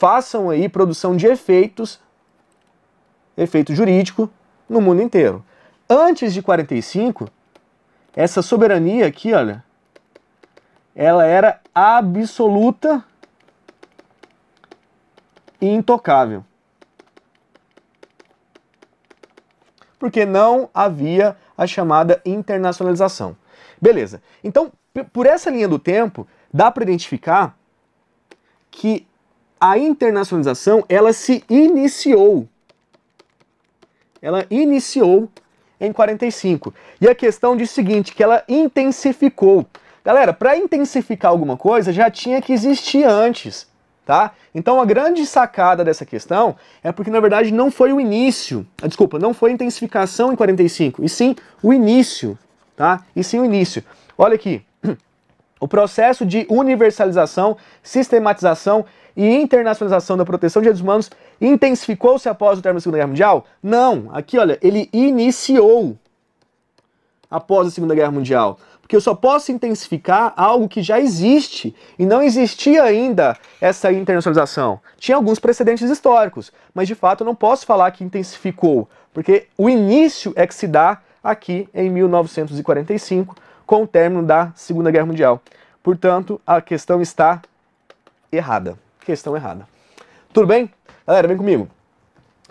façam aí produção de efeitos efeito jurídico no mundo inteiro. Antes de 45, essa soberania aqui, olha, ela era absoluta e intocável. Porque não havia a chamada internacionalização. Beleza. Então, por essa linha do tempo, dá para identificar que a internacionalização ela se iniciou ela iniciou em 45. E a questão diz o seguinte, que ela intensificou. Galera, para intensificar alguma coisa já tinha que existir antes, tá? Então a grande sacada dessa questão é porque na verdade não foi o início, ah, desculpa, não foi a intensificação em 45, e sim o início, tá? E sim o início. Olha aqui, o processo de universalização, sistematização e internacionalização da proteção de direitos humanos Intensificou-se após o término da Segunda Guerra Mundial? Não. Aqui, olha, ele iniciou após a Segunda Guerra Mundial. Porque eu só posso intensificar algo que já existe. E não existia ainda essa internacionalização. Tinha alguns precedentes históricos, mas de fato eu não posso falar que intensificou, porque o início é que se dá aqui em 1945, com o término da Segunda Guerra Mundial. Portanto, a questão está errada. Questão errada. Tudo bem? Galera, vem comigo.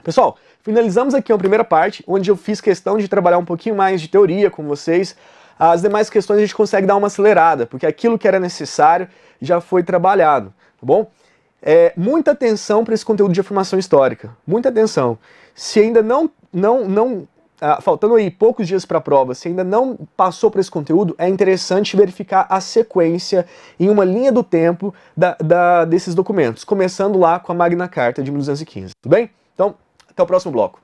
Pessoal, finalizamos aqui a primeira parte, onde eu fiz questão de trabalhar um pouquinho mais de teoria com vocês. As demais questões a gente consegue dar uma acelerada, porque aquilo que era necessário já foi trabalhado, tá bom? É, muita atenção para esse conteúdo de afirmação histórica, muita atenção. Se ainda não, não, não ah, faltando aí poucos dias para a prova, se ainda não passou por esse conteúdo, é interessante verificar a sequência em uma linha do tempo da, da, desses documentos, começando lá com a Magna Carta de 1215. tudo bem? Então, até o próximo bloco.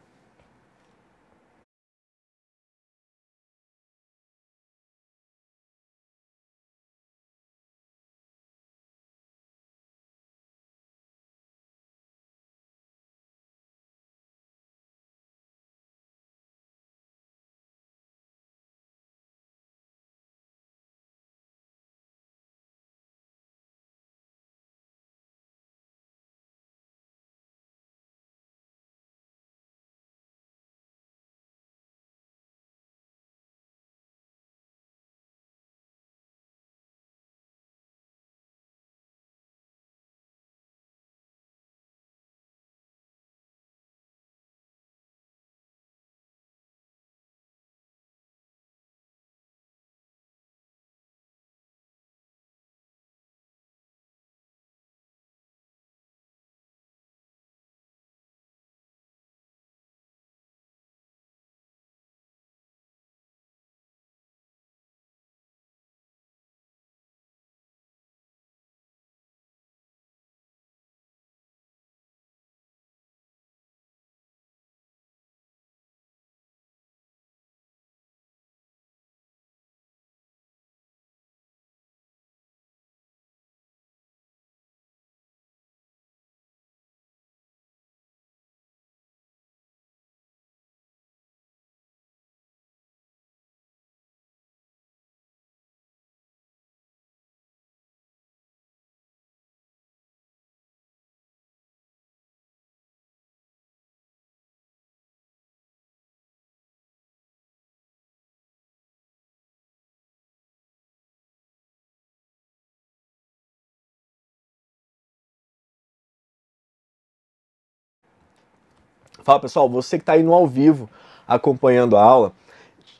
Fala pessoal, você que está aí no ao vivo acompanhando a aula,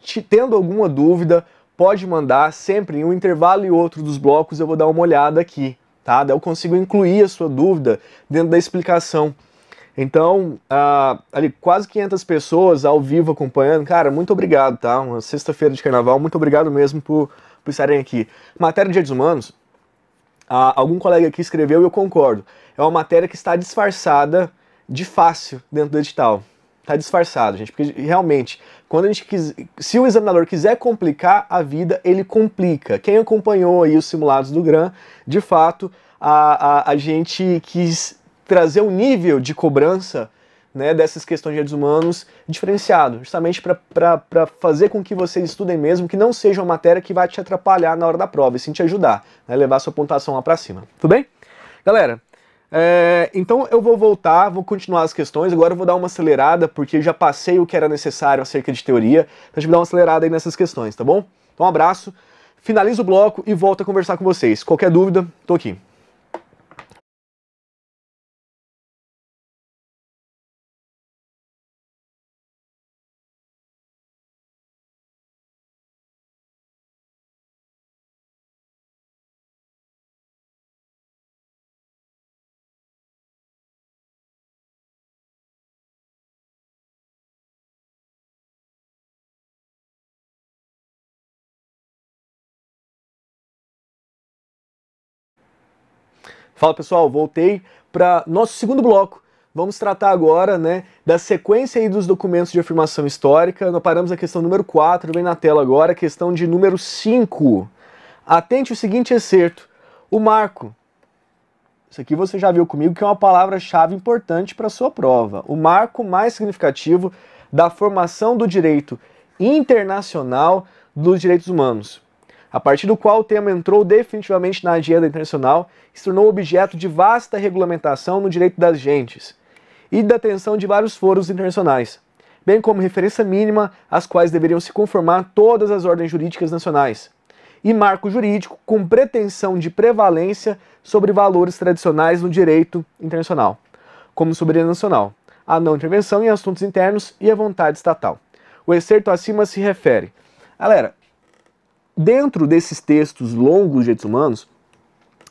te, tendo alguma dúvida, pode mandar sempre em um intervalo e outro dos blocos, eu vou dar uma olhada aqui, tá? Daí eu consigo incluir a sua dúvida dentro da explicação. Então, ali quase 500 pessoas ao vivo acompanhando, cara, muito obrigado, tá? Uma sexta-feira de carnaval, muito obrigado mesmo por, por estarem aqui. Matéria de direitos humanos, algum colega aqui escreveu e eu concordo. É uma matéria que está disfarçada de fácil dentro do edital. Está disfarçado, gente, porque realmente, quando a gente quis, se o examinador quiser complicar a vida, ele complica. Quem acompanhou aí os simulados do GRAM, de fato, a, a, a gente quis trazer um nível de cobrança né, dessas questões de direitos humanos diferenciado, justamente para fazer com que vocês estudem mesmo, que não seja uma matéria que vai te atrapalhar na hora da prova, e sim te ajudar, né, levar sua pontuação lá para cima. Tudo bem? Galera, é, então eu vou voltar, vou continuar as questões. Agora eu vou dar uma acelerada, porque já passei o que era necessário acerca de teoria. Então a gente vai dar uma acelerada aí nessas questões, tá bom? Então um abraço, finalizo o bloco e volto a conversar com vocês. Qualquer dúvida, tô aqui. Fala pessoal, voltei para nosso segundo bloco. Vamos tratar agora né, da sequência aí dos documentos de afirmação histórica. Nós paramos a questão número 4, vem na tela agora, questão de número 5. Atente o seguinte excerto: o marco. Isso aqui você já viu comigo que é uma palavra-chave importante para a sua prova. O marco mais significativo da formação do direito internacional dos direitos humanos a partir do qual o tema entrou definitivamente na agenda internacional e se tornou objeto de vasta regulamentação no direito das gentes e da atenção de vários foros internacionais, bem como referência mínima às quais deveriam se conformar todas as ordens jurídicas nacionais, e marco jurídico com pretensão de prevalência sobre valores tradicionais no direito internacional, como soberania nacional, a não intervenção em assuntos internos e a vontade estatal. O excerto acima se refere. Galera, dentro desses textos longos de direitos humanos,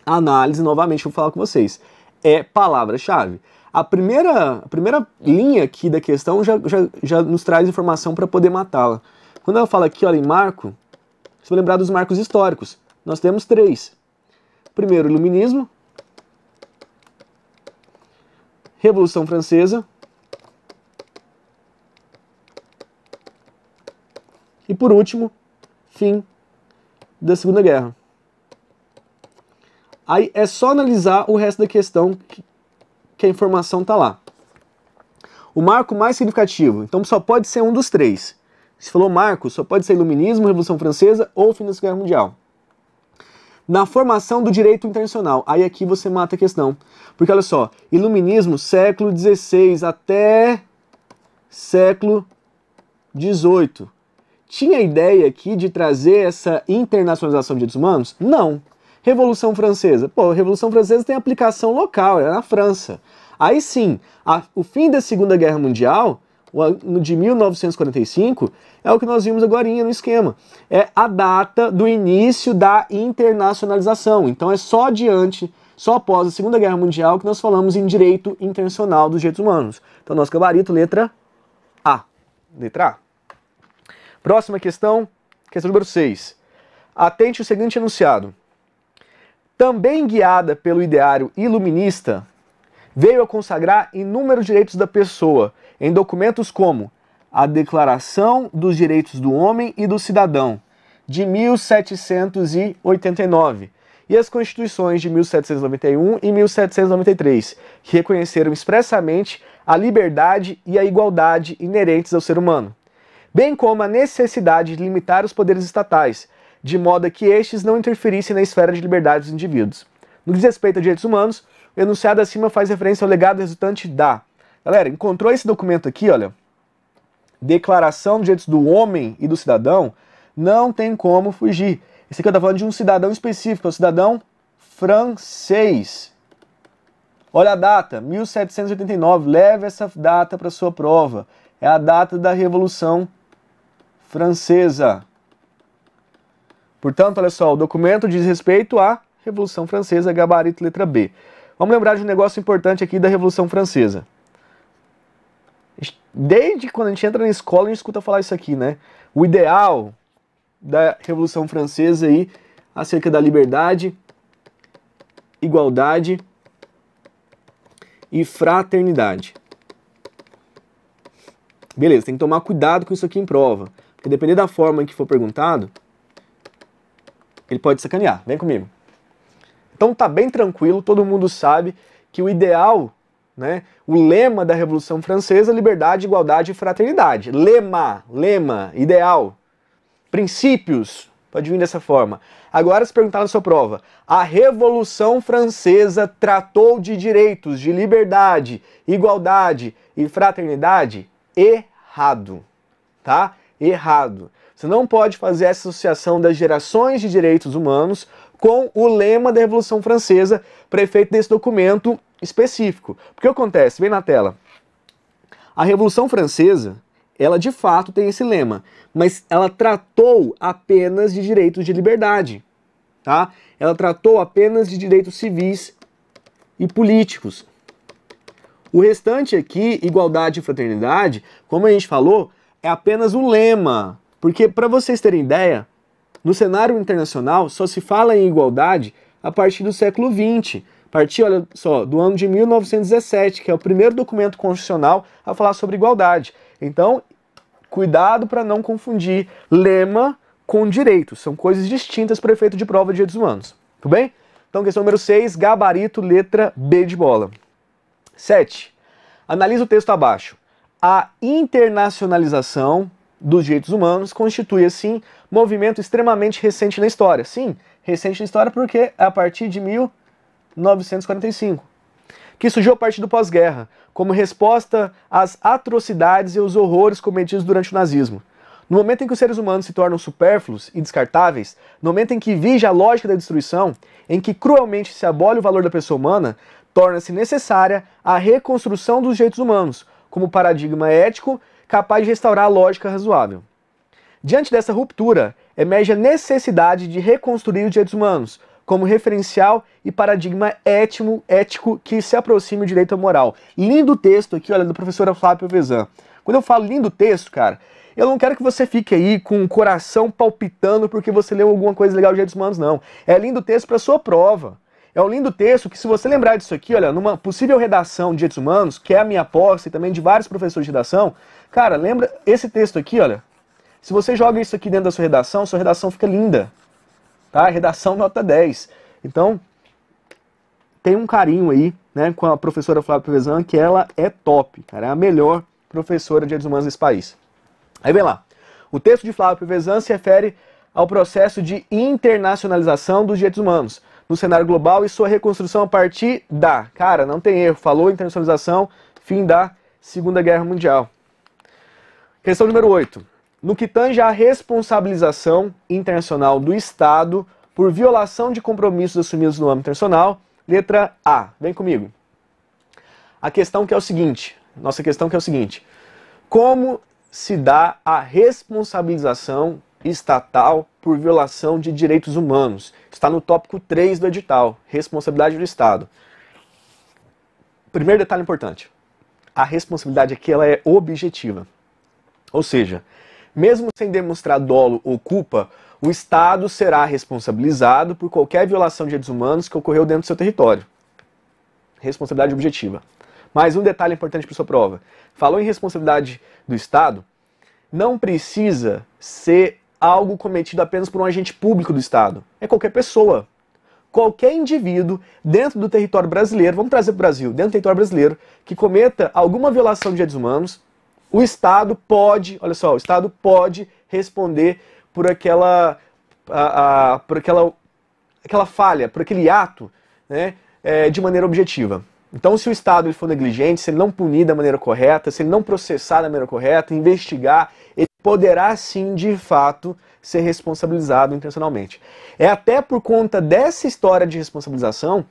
a análise, novamente, vou falar com vocês, é palavra-chave. A primeira, a primeira linha aqui da questão já, já, já nos traz informação para poder matá-la. Quando ela fala aqui, olha, em marco, se eu lembrar dos marcos históricos, nós temos três. Primeiro, Iluminismo, Revolução Francesa e, por último, fim da Segunda Guerra. Aí é só analisar o resto da questão que, a informação está lá. O marco mais significativo, então só pode ser um dos três. Se falou marco, só pode ser Iluminismo, Revolução Francesa ou Fim da Segunda Guerra Mundial. Na formação do direito internacional, aí aqui você mata a questão. Porque olha só, Iluminismo, século XVI até século XVIII. Tinha a ideia aqui de trazer essa internacionalização de direitos humanos? Não. Revolução Francesa. Pô, a Revolução Francesa tem aplicação local, era é na França. Aí sim, a, o fim da Segunda Guerra Mundial, o, de 1945, é o que nós vimos agora no esquema. É a data do início da internacionalização. Então é só diante, só após a Segunda Guerra Mundial que nós falamos em direito internacional dos direitos humanos. Então nosso gabarito, letra A. Letra A. Próxima questão, questão número 6. Atente o seguinte enunciado. Também guiada pelo ideário iluminista, veio a consagrar inúmeros direitos da pessoa em documentos como a Declaração dos Direitos do Homem e do Cidadão, de 1789, e as Constituições de 1791 e 1793, que reconheceram expressamente a liberdade e a igualdade inerentes ao ser humano bem como a necessidade de limitar os poderes estatais, de modo que estes não interferissem na esfera de liberdade dos indivíduos. No que diz respeito a direitos humanos, o enunciado acima faz referência ao legado resultante da. Galera, encontrou esse documento aqui, olha. Declaração dos Direitos do Homem e do Cidadão, não tem como fugir. Esse aqui eu tô falando de um cidadão específico, é um cidadão francês. Olha a data, 1789. Leve essa data para sua prova. É a data da Revolução Francesa. Portanto, olha só, o documento diz respeito à Revolução Francesa, gabarito letra B. Vamos lembrar de um negócio importante aqui da Revolução Francesa. Desde quando a gente entra na escola, a gente escuta falar isso aqui, né? O ideal da Revolução Francesa aí, acerca da liberdade, igualdade e fraternidade. Beleza, tem que tomar cuidado com isso aqui em prova. Porque depender da forma em que for perguntado, ele pode sacanear. Vem comigo. Então tá bem tranquilo, todo mundo sabe que o ideal, né, o lema da Revolução Francesa, é liberdade, igualdade e fraternidade. Lema, lema, ideal. Princípios, pode vir dessa forma. Agora se perguntar na sua prova, a Revolução Francesa tratou de direitos, de liberdade, igualdade e fraternidade? Errado, tá? errado. Você não pode fazer essa associação das gerações de direitos humanos com o lema da Revolução Francesa, prefeito desse documento específico. Porque acontece? Vem na tela. A Revolução Francesa, ela de fato tem esse lema, mas ela tratou apenas de direitos de liberdade, tá? Ela tratou apenas de direitos civis e políticos. O restante aqui, igualdade e fraternidade, como a gente falou, é apenas o lema. Porque, para vocês terem ideia, no cenário internacional só se fala em igualdade a partir do século XX. A partir, olha só, do ano de 1917, que é o primeiro documento constitucional a falar sobre igualdade. Então, cuidado para não confundir lema com direito. São coisas distintas para efeito de prova de direitos humanos. Tudo bem? Então, questão número 6, gabarito, letra B de bola. 7. Analise o texto abaixo a internacionalização dos direitos humanos constitui, assim, movimento extremamente recente na história. Sim, recente na história porque é a partir de 1945, que surgiu a partir do pós-guerra, como resposta às atrocidades e aos horrores cometidos durante o nazismo. No momento em que os seres humanos se tornam supérfluos e descartáveis, no momento em que vige a lógica da destruição, em que cruelmente se abole o valor da pessoa humana, torna-se necessária a reconstrução dos direitos humanos, como paradigma ético capaz de restaurar a lógica razoável. Diante dessa ruptura, emerge a necessidade de reconstruir os direitos humanos como referencial e paradigma étimo, ético que se aproxime do direito à moral. Lindo texto aqui, olha, do professor Flávio Vezan. Quando eu falo lindo texto, cara, eu não quero que você fique aí com o coração palpitando porque você leu alguma coisa legal de direitos humanos, não. É lindo texto para sua prova. É um lindo texto que, se você lembrar disso aqui, olha, numa possível redação de direitos humanos, que é a minha aposta e também de vários professores de redação, cara, lembra esse texto aqui, olha. Se você joga isso aqui dentro da sua redação, sua redação fica linda. Tá? Redação nota 10. Então, tem um carinho aí, né, com a professora Flávia Pevezan, que ela é top, cara, é a melhor professora de direitos humanos desse país. Aí vem lá. O texto de Flávio Pevezan se refere ao processo de internacionalização dos direitos humanos no cenário global e sua reconstrução a partir da. Cara, não tem erro, falou internacionalização, fim da Segunda Guerra Mundial. Questão número 8. No que tange à responsabilização internacional do Estado por violação de compromissos assumidos no âmbito internacional, letra A. Vem comigo. A questão que é o seguinte, nossa questão que é o seguinte: como se dá a responsabilização estatal por violação de direitos humanos. Está no tópico 3 do edital, responsabilidade do Estado. Primeiro detalhe importante. A responsabilidade aqui ela é objetiva. Ou seja, mesmo sem demonstrar dolo ou culpa, o Estado será responsabilizado por qualquer violação de direitos humanos que ocorreu dentro do seu território. Responsabilidade objetiva. Mais um detalhe importante para sua prova. Falou em responsabilidade do Estado, não precisa ser algo cometido apenas por um agente público do Estado. É qualquer pessoa. Qualquer indivíduo dentro do território brasileiro, vamos trazer para o Brasil, dentro do território brasileiro, que cometa alguma violação de direitos humanos, o Estado pode, olha só, o Estado pode responder por aquela, a, a, por aquela, aquela falha, por aquele ato, né, é, de maneira objetiva. Então, se o Estado ele for negligente, se ele não punir da maneira correta, se ele não processar da maneira correta, investigar, ele poderá sim, de fato, ser responsabilizado intencionalmente. É até por conta dessa história de responsabilização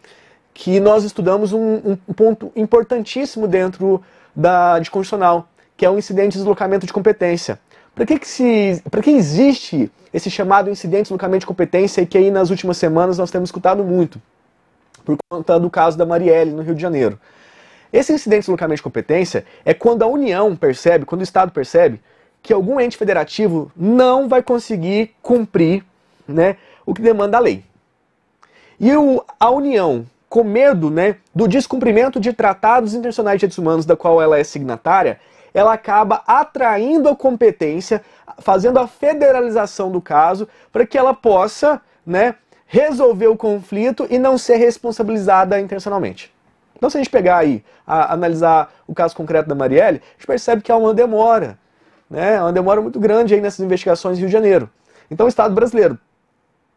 que nós estudamos um, um ponto importantíssimo dentro da, de constitucional, que é o incidente de deslocamento de competência. Para que, que, se, que existe esse chamado incidente de deslocamento de competência e que aí nas últimas semanas nós temos escutado muito? Por conta do caso da Marielle, no Rio de Janeiro. Esse incidente de deslocamento de competência é quando a União percebe, quando o Estado percebe, que algum ente federativo não vai conseguir cumprir né, o que demanda a lei. E o, a União, com medo né, do descumprimento de tratados internacionais de direitos humanos da qual ela é signatária, ela acaba atraindo a competência, fazendo a federalização do caso, para que ela possa né, resolver o conflito e não ser responsabilizada internacionalmente. Então, se a gente pegar aí, a, analisar o caso concreto da Marielle, a gente percebe que há uma demora né? É uma demora muito grande aí nessas investigações em Rio de Janeiro. Então o Estado brasileiro,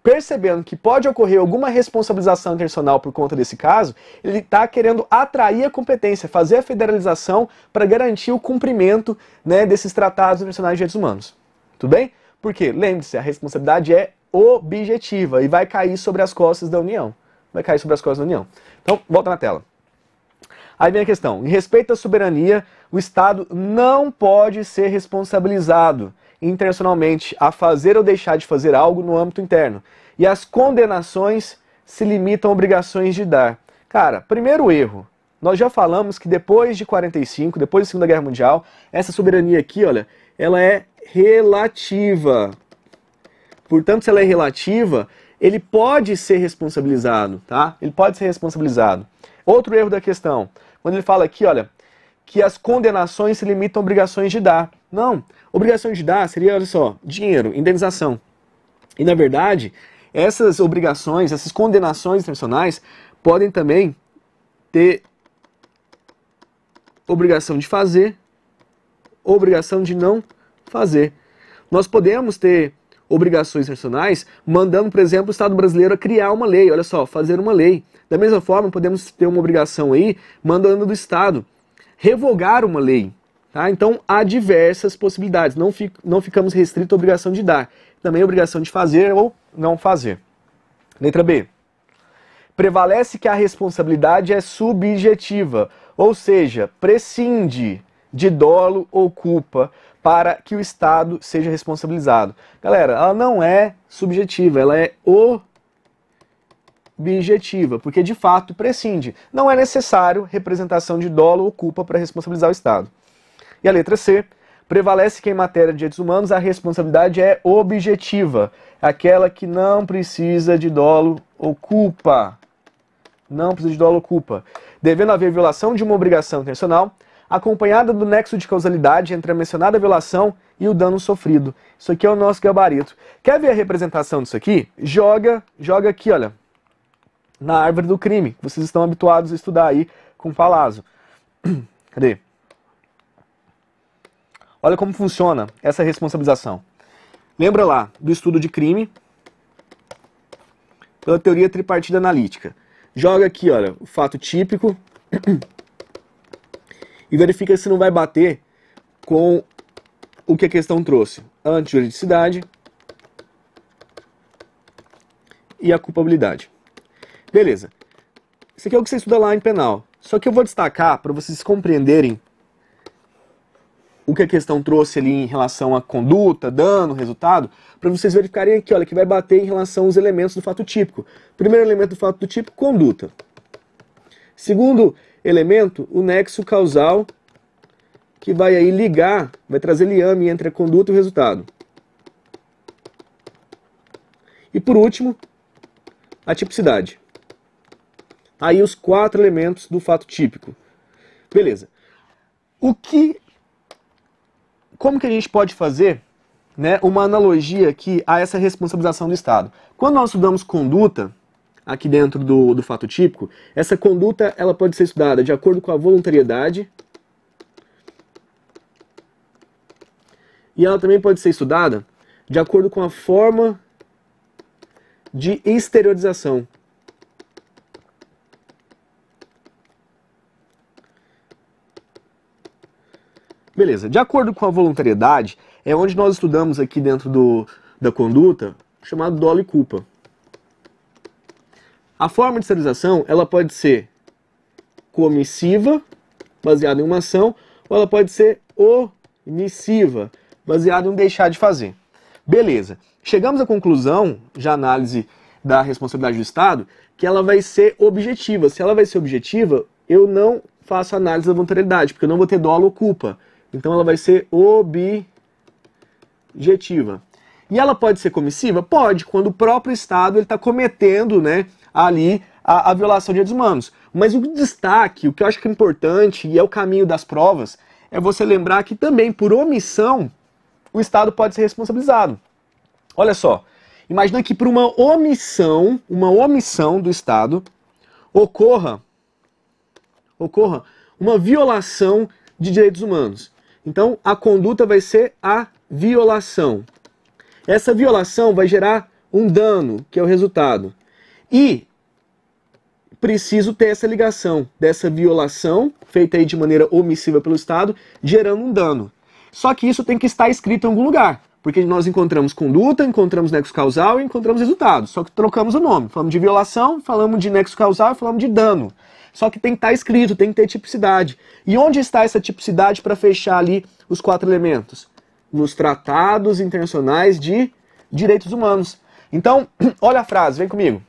percebendo que pode ocorrer alguma responsabilização internacional por conta desse caso, ele está querendo atrair a competência, fazer a federalização para garantir o cumprimento né, desses tratados internacionais de direitos humanos. Tudo bem? Porque, lembre-se, a responsabilidade é objetiva e vai cair sobre as costas da União. Vai cair sobre as costas da União. Então, volta na tela. Aí vem a questão. Em respeito à soberania o Estado não pode ser responsabilizado internacionalmente a fazer ou deixar de fazer algo no âmbito interno. E as condenações se limitam a obrigações de dar. Cara, primeiro erro. Nós já falamos que depois de 45, depois da Segunda Guerra Mundial, essa soberania aqui, olha, ela é relativa. Portanto, se ela é relativa, ele pode ser responsabilizado, tá? Ele pode ser responsabilizado. Outro erro da questão, quando ele fala aqui, olha, que as condenações se limitam a obrigações de dar. Não. Obrigações de dar seria, olha só, dinheiro, indenização. E, na verdade, essas obrigações, essas condenações internacionais podem também ter obrigação de fazer, obrigação de não fazer. Nós podemos ter obrigações internacionais, mandando, por exemplo, o Estado brasileiro a criar uma lei, olha só, fazer uma lei. Da mesma forma, podemos ter uma obrigação aí, mandando do Estado revogar uma lei. Tá? Então há diversas possibilidades, não, não ficamos restritos à obrigação de dar, também a obrigação de fazer ou não fazer. Letra B. Prevalece que a responsabilidade é subjetiva, ou seja, prescinde de dolo ou culpa para que o Estado seja responsabilizado. Galera, ela não é subjetiva, ela é o objetiva, porque de fato prescinde. Não é necessário representação de dolo ou culpa para responsabilizar o Estado. E a letra C. Prevalece que em matéria de direitos humanos a responsabilidade é objetiva, aquela que não precisa de dolo ou culpa. Não precisa de dolo ou culpa. Devendo haver violação de uma obrigação intencional, acompanhada do nexo de causalidade entre a mencionada violação e o dano sofrido. Isso aqui é o nosso gabarito. Quer ver a representação disso aqui? Joga, joga aqui, olha na árvore do crime. Vocês estão habituados a estudar aí com Palazzo. Cadê? Olha como funciona essa responsabilização. Lembra lá do estudo de crime pela teoria tripartida analítica. Joga aqui, olha, o fato típico e verifica se não vai bater com o que a questão trouxe. Antijuridicidade e a culpabilidade. Beleza. Isso aqui é o que você estuda lá em penal. Só que eu vou destacar para vocês compreenderem o que a questão trouxe ali em relação à conduta, dano, resultado, para vocês verificarem aqui, olha, que vai bater em relação aos elementos do fato típico. Primeiro elemento do fato do tipo, conduta. Segundo elemento, o nexo causal que vai aí ligar, vai trazer liame entre a conduta e o resultado. E por último, a tipicidade aí os quatro elementos do fato típico. Beleza. O que. Como que a gente pode fazer né, uma analogia aqui a essa responsabilização do Estado? Quando nós estudamos conduta, aqui dentro do, do fato típico, essa conduta ela pode ser estudada de acordo com a voluntariedade e ela também pode ser estudada de acordo com a forma de exteriorização. Beleza, de acordo com a voluntariedade, é onde nós estudamos aqui dentro do, da conduta, chamado dolo e culpa. A forma de sinalização, ela pode ser comissiva, baseada em uma ação, ou ela pode ser omissiva, baseada em deixar de fazer. Beleza, chegamos à conclusão, já análise da responsabilidade do Estado, que ela vai ser objetiva. Se ela vai ser objetiva, eu não faço análise da voluntariedade, porque eu não vou ter dolo ou culpa. Então ela vai ser objetiva. E ela pode ser comissiva? Pode, quando o próprio Estado está cometendo né, ali a, a violação de direitos humanos. Mas o destaque, o que eu acho que é importante e é o caminho das provas, é você lembrar que também por omissão o Estado pode ser responsabilizado. Olha só, imagina que por uma omissão, uma omissão do Estado, ocorra, ocorra uma violação de direitos humanos. Então, a conduta vai ser a violação. Essa violação vai gerar um dano, que é o resultado. E preciso ter essa ligação dessa violação, feita aí de maneira omissiva pelo Estado, gerando um dano. Só que isso tem que estar escrito em algum lugar, porque nós encontramos conduta, encontramos nexo causal e encontramos resultado, só que trocamos o nome. Falamos de violação, falamos de nexo causal e falamos de dano. Só que tem que estar tá escrito, tem que ter tipicidade. E onde está essa tipicidade para fechar ali os quatro elementos? Nos tratados internacionais de direitos humanos. Então, olha a frase, vem comigo.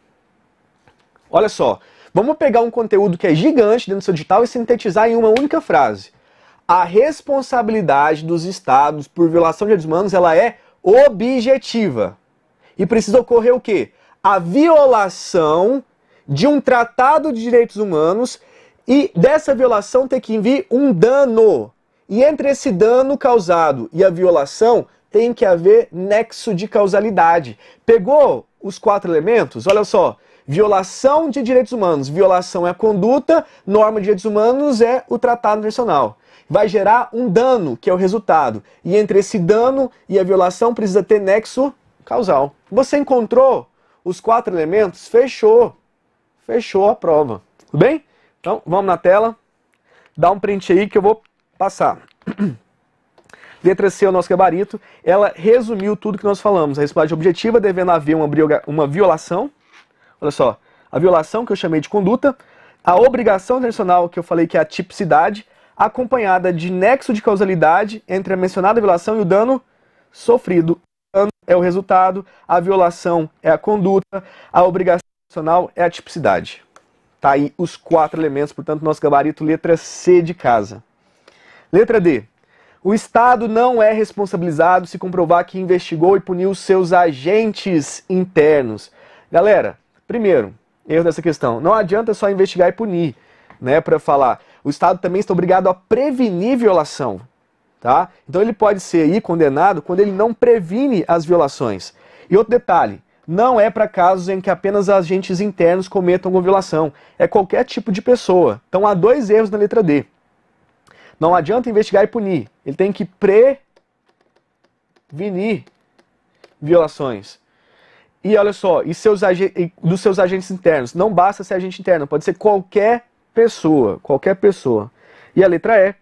Olha só, vamos pegar um conteúdo que é gigante dentro do seu digital e sintetizar em uma única frase. A responsabilidade dos estados por violação de direitos humanos, ela é objetiva. E precisa ocorrer o quê? A violação de um tratado de direitos humanos e dessa violação tem que vir um dano. E entre esse dano causado e a violação tem que haver nexo de causalidade. Pegou os quatro elementos? Olha só. Violação de direitos humanos. Violação é a conduta, norma de direitos humanos é o tratado internacional. Vai gerar um dano, que é o resultado. E entre esse dano e a violação precisa ter nexo causal. Você encontrou os quatro elementos? Fechou fechou a prova. Tudo bem? Então, vamos na tela. Dá um print aí que eu vou passar. Letra C é o nosso gabarito. Ela resumiu tudo que nós falamos. A responsabilidade objetiva devendo haver uma, uma violação. Olha só. A violação que eu chamei de conduta. A obrigação intencional que eu falei que é a tipicidade. Acompanhada de nexo de causalidade entre a mencionada violação e o dano sofrido. O dano é o resultado. A violação é a conduta. A obrigação é a tipicidade. Tá aí os quatro elementos, portanto, nosso gabarito letra C de casa. Letra D. O Estado não é responsabilizado se comprovar que investigou e puniu seus agentes internos. Galera, primeiro, erro dessa questão. Não adianta só investigar e punir, né, para falar. O Estado também está obrigado a prevenir violação, tá? Então ele pode ser aí condenado quando ele não previne as violações. E outro detalhe, não é para casos em que apenas agentes internos cometam violação. É qualquer tipo de pessoa. Então há dois erros na letra D. Não adianta investigar e punir. Ele tem que prevenir violações. E olha só, e seus e dos seus agentes internos. Não basta ser agente interno, pode ser qualquer pessoa. Qualquer pessoa. E a letra E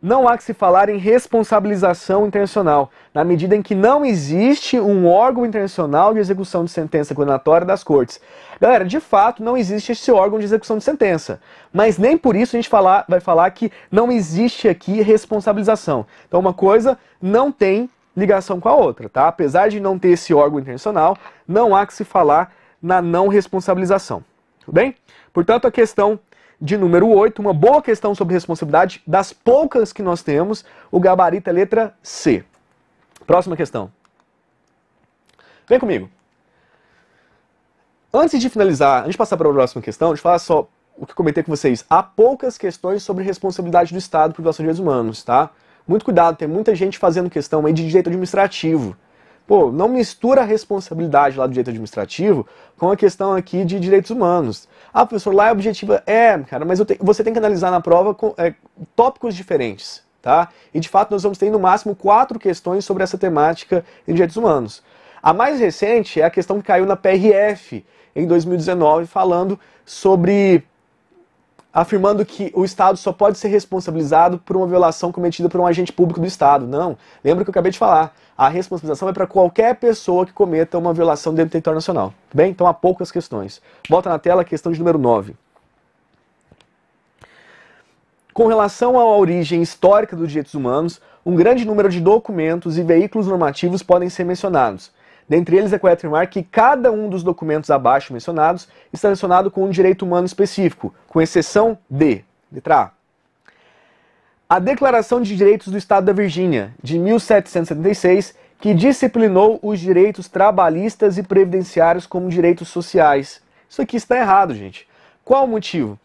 não há que se falar em responsabilização internacional, na medida em que não existe um órgão internacional de execução de sentença condenatória das cortes. Galera, de fato não existe esse órgão de execução de sentença, mas nem por isso a gente falar, vai falar que não existe aqui responsabilização. Então uma coisa não tem ligação com a outra, tá? Apesar de não ter esse órgão internacional, não há que se falar na não responsabilização, tudo bem? Portanto, a questão de número 8, uma boa questão sobre responsabilidade, das poucas que nós temos, o gabarito é letra C. Próxima questão. Vem comigo. Antes de finalizar, antes de passar para a próxima questão, deixa eu falar só o que comentei com vocês. Há poucas questões sobre responsabilidade do Estado por violação de direitos humanos, tá? Muito cuidado, tem muita gente fazendo questão aí de direito administrativo. Pô, não mistura a responsabilidade lá do direito administrativo com a questão aqui de direitos humanos. Ah, professor, lá é objetiva. É, cara, mas te... você tem que analisar na prova com, é, tópicos diferentes, tá? E de fato nós vamos ter no máximo quatro questões sobre essa temática em direitos humanos. A mais recente é a questão que caiu na PRF em 2019, falando sobre afirmando que o Estado só pode ser responsabilizado por uma violação cometida por um agente público do Estado. Não. Lembra que eu acabei de falar a responsabilização é para qualquer pessoa que cometa uma violação dentro do território nacional. Tá bem, então há poucas questões. Bota na tela a questão de número 9. Com relação à origem histórica dos direitos humanos, um grande número de documentos e veículos normativos podem ser mencionados. Dentre eles é correto afirmar que cada um dos documentos abaixo mencionados está relacionado com um direito humano específico, com exceção de, letra A, a Declaração de Direitos do Estado da Virgínia, de 1776, que disciplinou os direitos trabalhistas e previdenciários como direitos sociais. Isso aqui está errado, gente. Qual o motivo?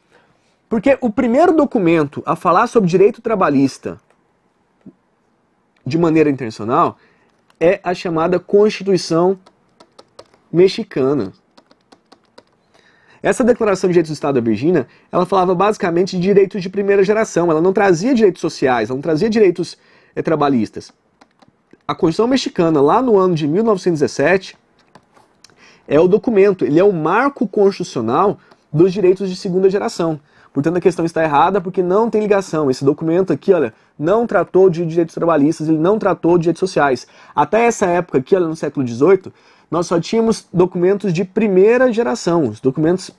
Porque o primeiro documento a falar sobre direito trabalhista de maneira internacional é a chamada Constituição Mexicana. Essa Declaração de Direitos do Estado da Virgínia, ela falava basicamente de direitos de primeira geração, ela não trazia direitos sociais, ela não trazia direitos é, trabalhistas. A Constituição Mexicana, lá no ano de 1917, é o documento, ele é o marco constitucional dos direitos de segunda geração. Portanto, a questão está errada porque não tem ligação. Esse documento aqui, olha, não tratou de direitos trabalhistas, ele não tratou de direitos sociais. Até essa época aqui, olha, no século XVIII, nós só tínhamos documentos de primeira geração. Os documentos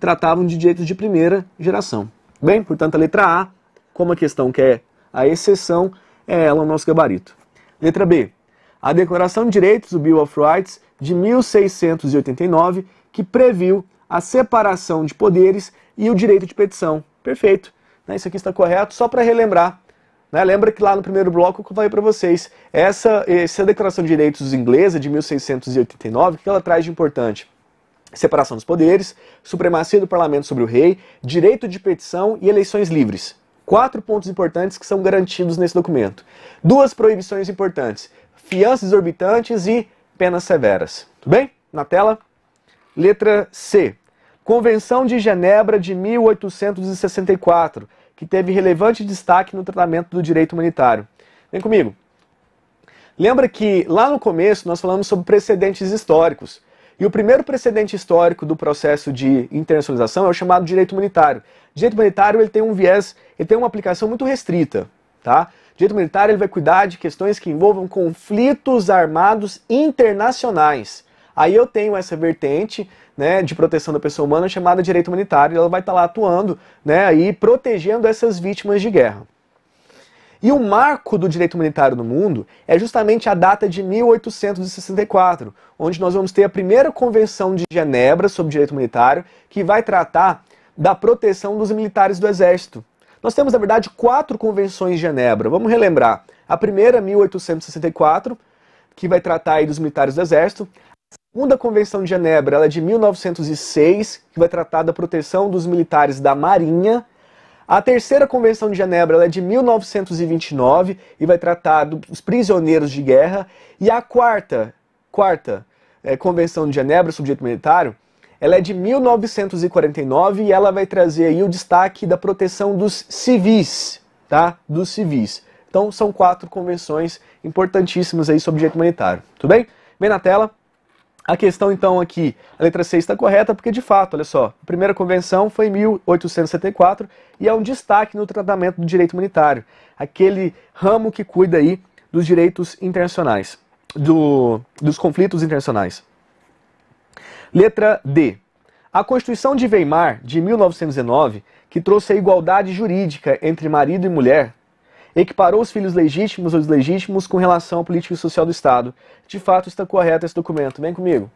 tratavam de direitos de primeira geração. Bem, portanto, a letra A, como a questão quer é a exceção, é ela o nosso gabarito. Letra B. A Declaração de Direitos, do Bill of Rights, de 1689, que previu a separação de poderes e o direito de petição. Perfeito. Né, isso aqui está correto. Só para relembrar, né? Lembra que lá no primeiro bloco eu falei para vocês, essa, essa Declaração de Direitos Inglesa de 1689, o que ela traz de importante? Separação dos poderes, supremacia do parlamento sobre o rei, direito de petição e eleições livres. Quatro pontos importantes que são garantidos nesse documento. Duas proibições importantes: fianças exorbitantes e penas severas. Tudo bem? Na tela. Letra C. Convenção de Genebra de 1864 que teve relevante destaque no tratamento do direito humanitário. Vem comigo. Lembra que lá no começo nós falamos sobre precedentes históricos. E o primeiro precedente histórico do processo de internacionalização é o chamado direito humanitário. Direito humanitário ele tem um viés, ele tem uma aplicação muito restrita, tá? Direito humanitário ele vai cuidar de questões que envolvam conflitos armados internacionais. Aí eu tenho essa vertente né, de proteção da pessoa humana chamada direito humanitário, e ela vai estar tá lá atuando né, e protegendo essas vítimas de guerra. E o marco do direito humanitário no mundo é justamente a data de 1864, onde nós vamos ter a primeira Convenção de Genebra sobre direito humanitário, que vai tratar da proteção dos militares do Exército. Nós temos, na verdade, quatro convenções de Genebra. Vamos relembrar. A primeira, 1864, que vai tratar dos militares do Exército segunda Convenção de Genebra ela é de 1906, que vai tratar da proteção dos militares da Marinha. A terceira Convenção de Genebra ela é de 1929 e vai tratar dos prisioneiros de guerra. E a quarta, quarta é, Convenção de Genebra sobre direito militar, ela é de 1949 e ela vai trazer aí o destaque da proteção dos civis, tá? Dos civis. Então são quatro convenções importantíssimas aí sobre direito humanitário. Tudo bem? Vem na tela. A questão, então, aqui, é a letra C está correta, porque de fato, olha só, a primeira convenção foi em 1874 e é um destaque no tratamento do direito humanitário, aquele ramo que cuida aí dos direitos internacionais, do, dos conflitos internacionais. Letra D. A Constituição de Weimar, de 1919, que trouxe a igualdade jurídica entre marido e mulher, equiparou os filhos legítimos ou deslegítimos com relação à política social do Estado. De fato, está correto esse documento. Vem comigo.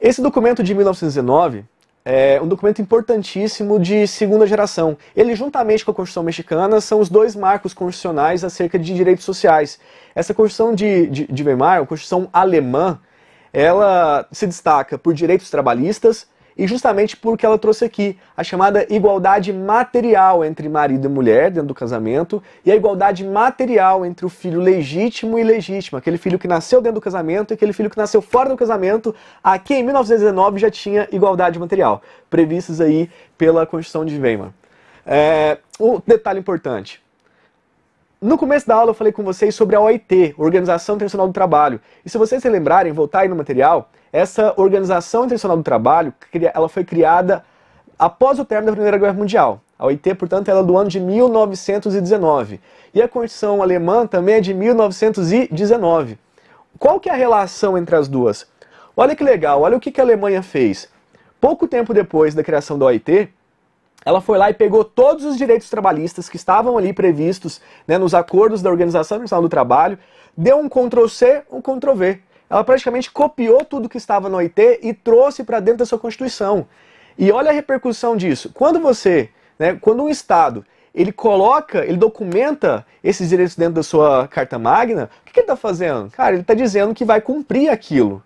Esse documento de 1919 é um documento importantíssimo de segunda geração. Ele, juntamente com a Constituição Mexicana, são os dois marcos constitucionais acerca de direitos sociais. Essa Constituição de, de, de Weimar, a Constituição alemã, ela se destaca por direitos trabalhistas, e justamente porque ela trouxe aqui a chamada igualdade material entre marido e mulher dentro do casamento e a igualdade material entre o filho legítimo e ilegítimo, aquele filho que nasceu dentro do casamento e aquele filho que nasceu fora do casamento, aqui em 1919 já tinha igualdade material, previstas aí pela Constituição de Weimar. É, um detalhe importante, no começo da aula eu falei com vocês sobre a OIT, Organização Internacional do Trabalho. E se vocês se lembrarem, voltar aí no material, essa Organização Internacional do Trabalho, ela foi criada após o término da Primeira Guerra Mundial. A OIT, portanto, ela é do ano de 1919. E a Constituição Alemã também é de 1919. Qual que é a relação entre as duas? Olha que legal, olha o que, que a Alemanha fez. Pouco tempo depois da criação da OIT, ela foi lá e pegou todos os direitos trabalhistas que estavam ali previstos né, nos acordos da Organização Internacional do Trabalho, deu um Ctrl-C, um Ctrl-V ela praticamente copiou tudo que estava no OIT e trouxe para dentro da sua Constituição. E olha a repercussão disso. Quando você, né, quando um Estado, ele coloca, ele documenta esses direitos dentro da sua Carta Magna, o que, que ele está fazendo? Cara, ele está dizendo que vai cumprir aquilo.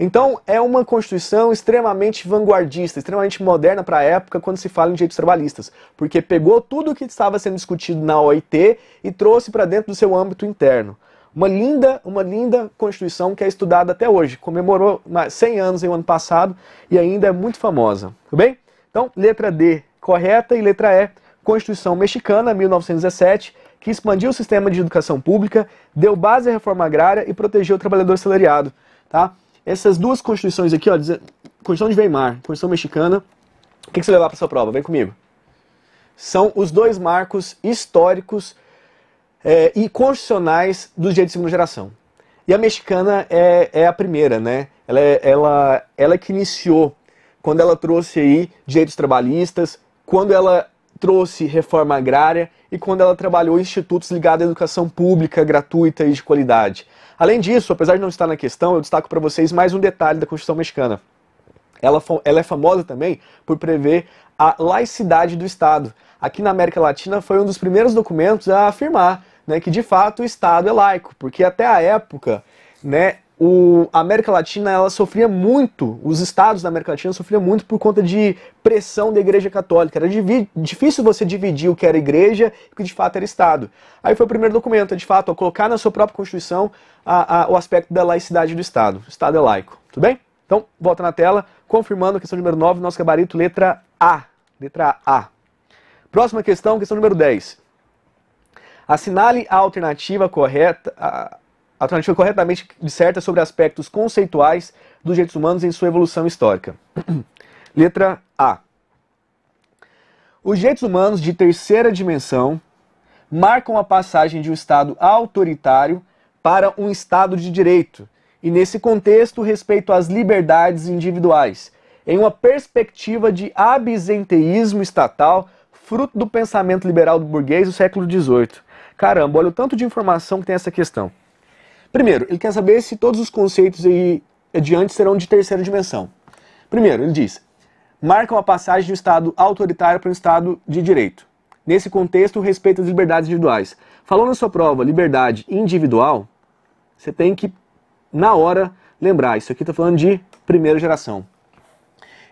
Então, é uma Constituição extremamente vanguardista, extremamente moderna para a época quando se fala em direitos trabalhistas, porque pegou tudo o que estava sendo discutido na OIT e trouxe para dentro do seu âmbito interno uma linda, uma linda Constituição que é estudada até hoje. Comemorou 100 anos em ano passado e ainda é muito famosa. Tudo bem? Então, letra D correta e letra E, Constituição Mexicana, 1917, que expandiu o sistema de educação pública, deu base à reforma agrária e protegeu o trabalhador salariado. Tá? Essas duas constituições aqui, ó, Constituição de Weimar, Constituição Mexicana, o que, que você vai levar para sua prova? Vem comigo. São os dois marcos históricos é, e constitucionais dos direitos de segunda geração. E a mexicana é, é a primeira, né? Ela, é, ela, ela é que iniciou quando ela trouxe aí direitos trabalhistas, quando ela trouxe reforma agrária e quando ela trabalhou em institutos ligados à educação pública, gratuita e de qualidade. Além disso, apesar de não estar na questão, eu destaco para vocês mais um detalhe da Constituição Mexicana. Ela, ela é famosa também por prever a laicidade do Estado aqui na América Latina foi um dos primeiros documentos a afirmar né, que de fato o Estado é laico, porque até a época né, o, a América Latina ela sofria muito, os estados da América Latina sofriam muito por conta de pressão da Igreja Católica. Era difícil você dividir o que era igreja e o que de fato era Estado. Aí foi o primeiro documento, de fato, a colocar na sua própria Constituição a, a, o aspecto da laicidade do Estado. O Estado é laico, tudo bem? Então, volta na tela, confirmando a questão número 9, nosso gabarito, letra A. Letra A. Próxima questão, questão número 10. Assinale a alternativa correta, a alternativa corretamente certa sobre aspectos conceituais dos direitos humanos em sua evolução histórica. Letra A. Os direitos humanos de terceira dimensão marcam a passagem de um Estado autoritário para um Estado de direito, e nesse contexto, respeito às liberdades individuais, em uma perspectiva de absenteísmo estatal fruto do pensamento liberal do burguês do século XVIII. Caramba, olha o tanto de informação que tem essa questão. Primeiro, ele quer saber se todos os conceitos aí adiante serão de terceira dimensão. Primeiro, ele diz: marcam a passagem de um Estado autoritário para um Estado de direito. Nesse contexto, respeita as liberdades individuais. Falou na sua prova liberdade individual, você tem que, na hora, lembrar: isso aqui está falando de primeira geração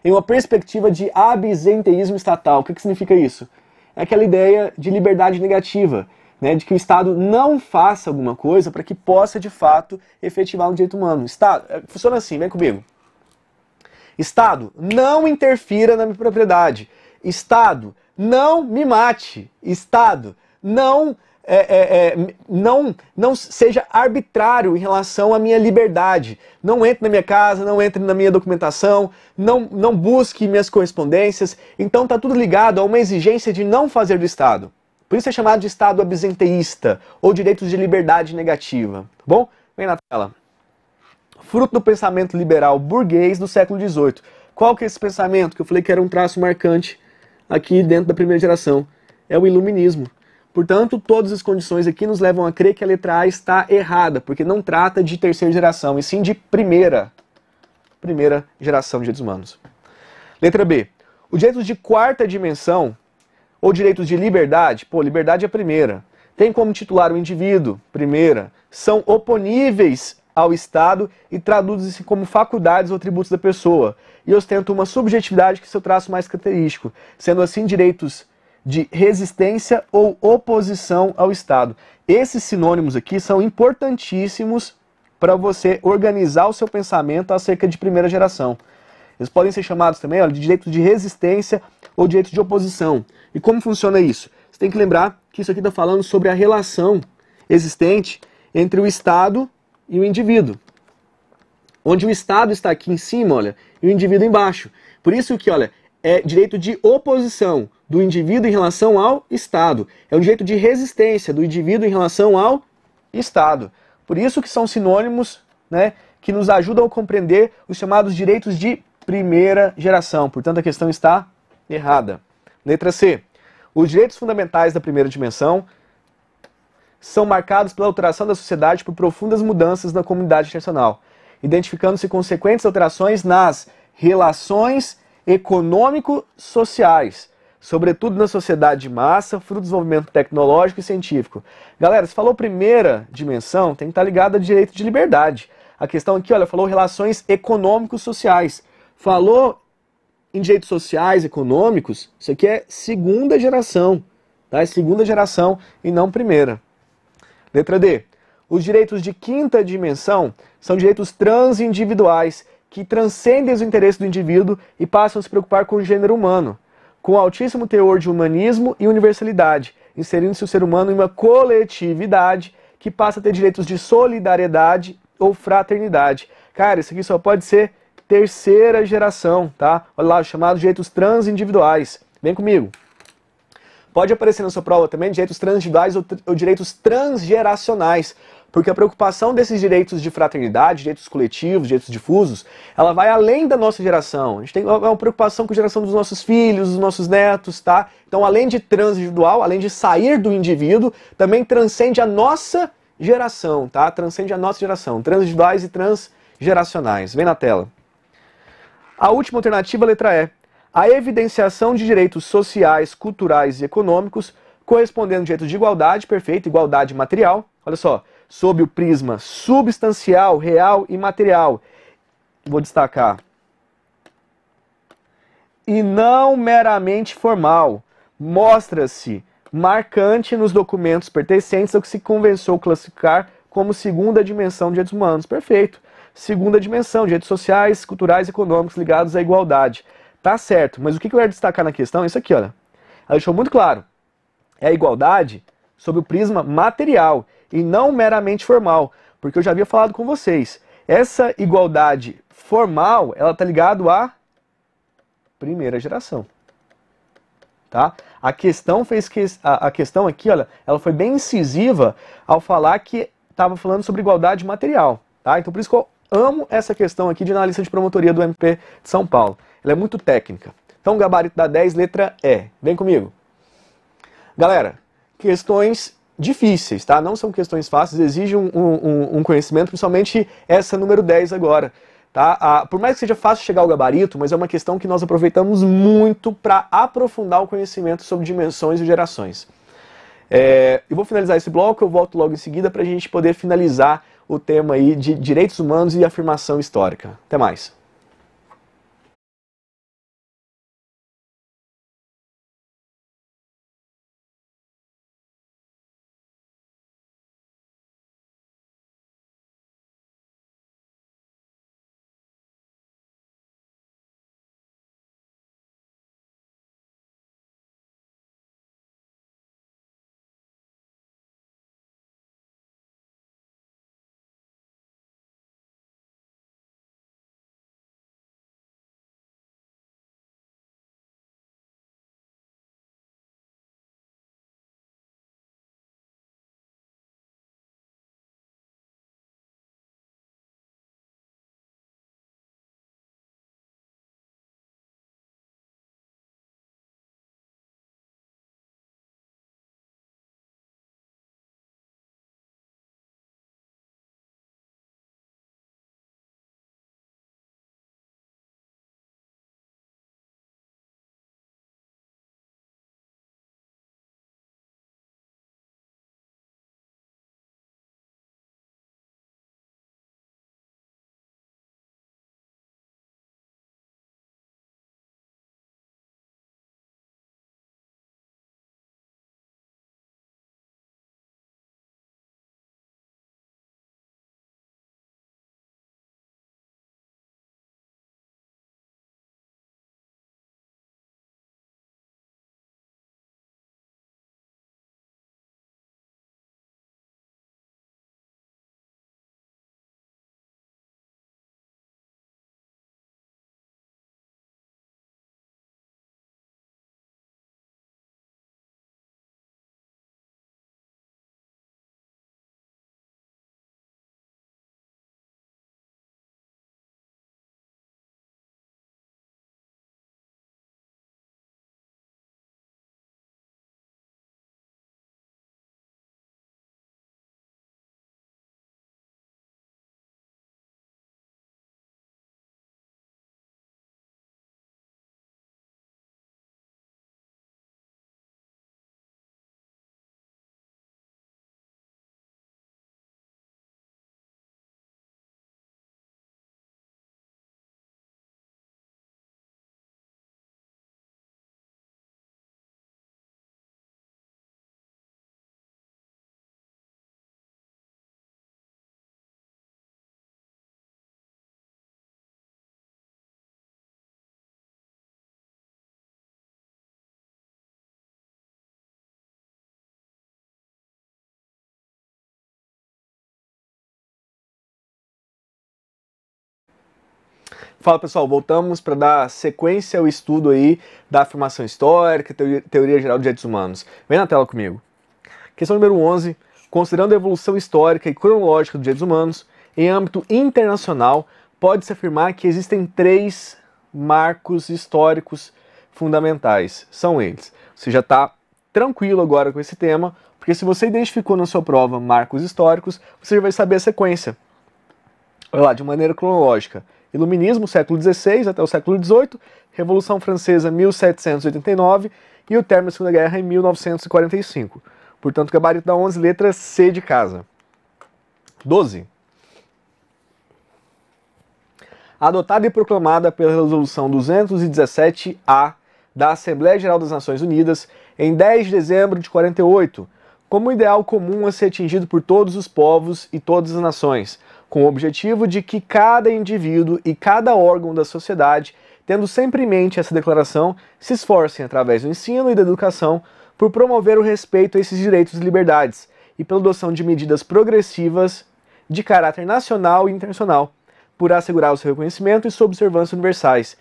em uma perspectiva de absenteísmo estatal. O que, que significa isso? É aquela ideia de liberdade negativa, né, de que o Estado não faça alguma coisa para que possa, de fato, efetivar um direito humano. Estado, é, funciona assim, vem comigo. Estado, não interfira na minha propriedade. Estado, não me mate. Estado, não é, é, é, não, não seja arbitrário em relação à minha liberdade. Não entre na minha casa, não entre na minha documentação, não, não busque minhas correspondências. Então está tudo ligado a uma exigência de não fazer do Estado. Por isso é chamado de Estado absenteísta ou direitos de liberdade negativa. Tá bom? Vem na tela. Fruto do pensamento liberal burguês do século XVIII. Qual que é esse pensamento que eu falei que era um traço marcante aqui dentro da primeira geração? É o iluminismo. Portanto, todas as condições aqui nos levam a crer que a letra A está errada, porque não trata de terceira geração, e sim de primeira, primeira geração de direitos humanos. Letra B. Os direitos de quarta dimensão, ou direitos de liberdade, pô, liberdade é a primeira, tem como titular o indivíduo, primeira, são oponíveis ao Estado e traduzem-se como faculdades ou atributos da pessoa, e ostentam uma subjetividade que é seu traço mais característico, sendo assim direitos de resistência ou oposição ao Estado. Esses sinônimos aqui são importantíssimos para você organizar o seu pensamento acerca de primeira geração. Eles podem ser chamados também de direito de resistência ou direito de oposição. E como funciona isso? Você tem que lembrar que isso aqui está falando sobre a relação existente entre o Estado e o indivíduo. Onde o Estado está aqui em cima, olha, e o indivíduo embaixo. Por isso que, olha, é direito de oposição do indivíduo em relação ao Estado. É um direito de resistência do indivíduo em relação ao Estado. Por isso que são sinônimos né, que nos ajudam a compreender os chamados direitos de primeira geração. Portanto, a questão está errada. Letra C. Os direitos fundamentais da primeira dimensão são marcados pela alteração da sociedade por profundas mudanças na comunidade internacional, identificando-se consequentes alterações nas relações econômico-sociais, sobretudo na sociedade de massa, fruto do desenvolvimento tecnológico e científico. Galera, se falou primeira dimensão, tem que estar ligada a direito de liberdade. A questão aqui, olha, falou relações econômico-sociais. Falou em direitos sociais, econômicos, isso aqui é segunda geração, tá? É segunda geração e não primeira. Letra D. Os direitos de quinta dimensão são direitos transindividuais que transcendem os interesses do indivíduo e passam a se preocupar com o gênero humano, com altíssimo teor de humanismo e universalidade, inserindo-se o ser humano em uma coletividade que passa a ter direitos de solidariedade ou fraternidade. Cara, isso aqui só pode ser terceira geração, tá? Olha lá, chamados direitos transindividuais. Vem comigo. Pode aparecer na sua prova também direitos transindividuais ou, ou direitos transgeracionais. Porque a preocupação desses direitos de fraternidade, direitos coletivos, direitos difusos, ela vai além da nossa geração. A gente tem é uma preocupação com a geração dos nossos filhos, dos nossos netos, tá? Então, além de transindividual, além de sair do indivíduo, também transcende a nossa geração, tá? Transcende a nossa geração. Transindividuais e transgeracionais. Vem na tela. A última alternativa, letra E. A evidenciação de direitos sociais, culturais e econômicos correspondendo ao direito de igualdade, perfeito, igualdade material. Olha só, sob o prisma substancial, real e material. Vou destacar. E não meramente formal. Mostra-se marcante nos documentos pertencentes ao que se convenceu classificar como segunda dimensão de direitos humanos. Perfeito. Segunda dimensão, direitos sociais, culturais e econômicos ligados à igualdade. Tá certo, mas o que eu quero destacar na questão é isso aqui, olha. Ela deixou muito claro. É a igualdade sob o prisma material e não meramente formal, porque eu já havia falado com vocês. Essa igualdade formal, ela está ligada à primeira geração. Tá? A questão fez que a, questão aqui, olha, ela foi bem incisiva ao falar que estava falando sobre igualdade material, tá? Então por isso que eu amo essa questão aqui de analista de promotoria do MP de São Paulo. Ela é muito técnica. Então gabarito da 10, letra E. Vem comigo. Galera, questões difíceis, tá? Não são questões fáceis, exige um, um, um, conhecimento, principalmente essa número 10 agora. Tá? por mais que seja fácil chegar ao gabarito, mas é uma questão que nós aproveitamos muito para aprofundar o conhecimento sobre dimensões e gerações. É, eu vou finalizar esse bloco, eu volto logo em seguida para a gente poder finalizar o tema aí de direitos humanos e afirmação histórica. Até mais! Fala pessoal, voltamos para dar sequência ao estudo aí da afirmação histórica, teoria, teoria geral de direitos humanos. Vem na tela comigo. Questão número 11. Considerando a evolução histórica e cronológica dos direitos humanos, em âmbito internacional, pode-se afirmar que existem três marcos históricos fundamentais. São eles. Você já está tranquilo agora com esse tema, porque se você identificou na sua prova marcos históricos, você já vai saber a sequência. Olha lá, de maneira cronológica. Iluminismo, século XVI até o século XVIII, Revolução Francesa, 1789 e o término da Segunda Guerra em 1945. Portanto, gabarito da 11, letra C de casa. 12. Adotada e proclamada pela Resolução 217-A da Assembleia Geral das Nações Unidas em 10 de dezembro de 48, como ideal comum a ser atingido por todos os povos e todas as nações, com o objetivo de que cada indivíduo e cada órgão da sociedade, tendo sempre em mente essa declaração, se esforcem através do ensino e da educação por promover o respeito a esses direitos e liberdades e pela adoção de medidas progressivas de caráter nacional e internacional, por assegurar o seu reconhecimento e sua observância universais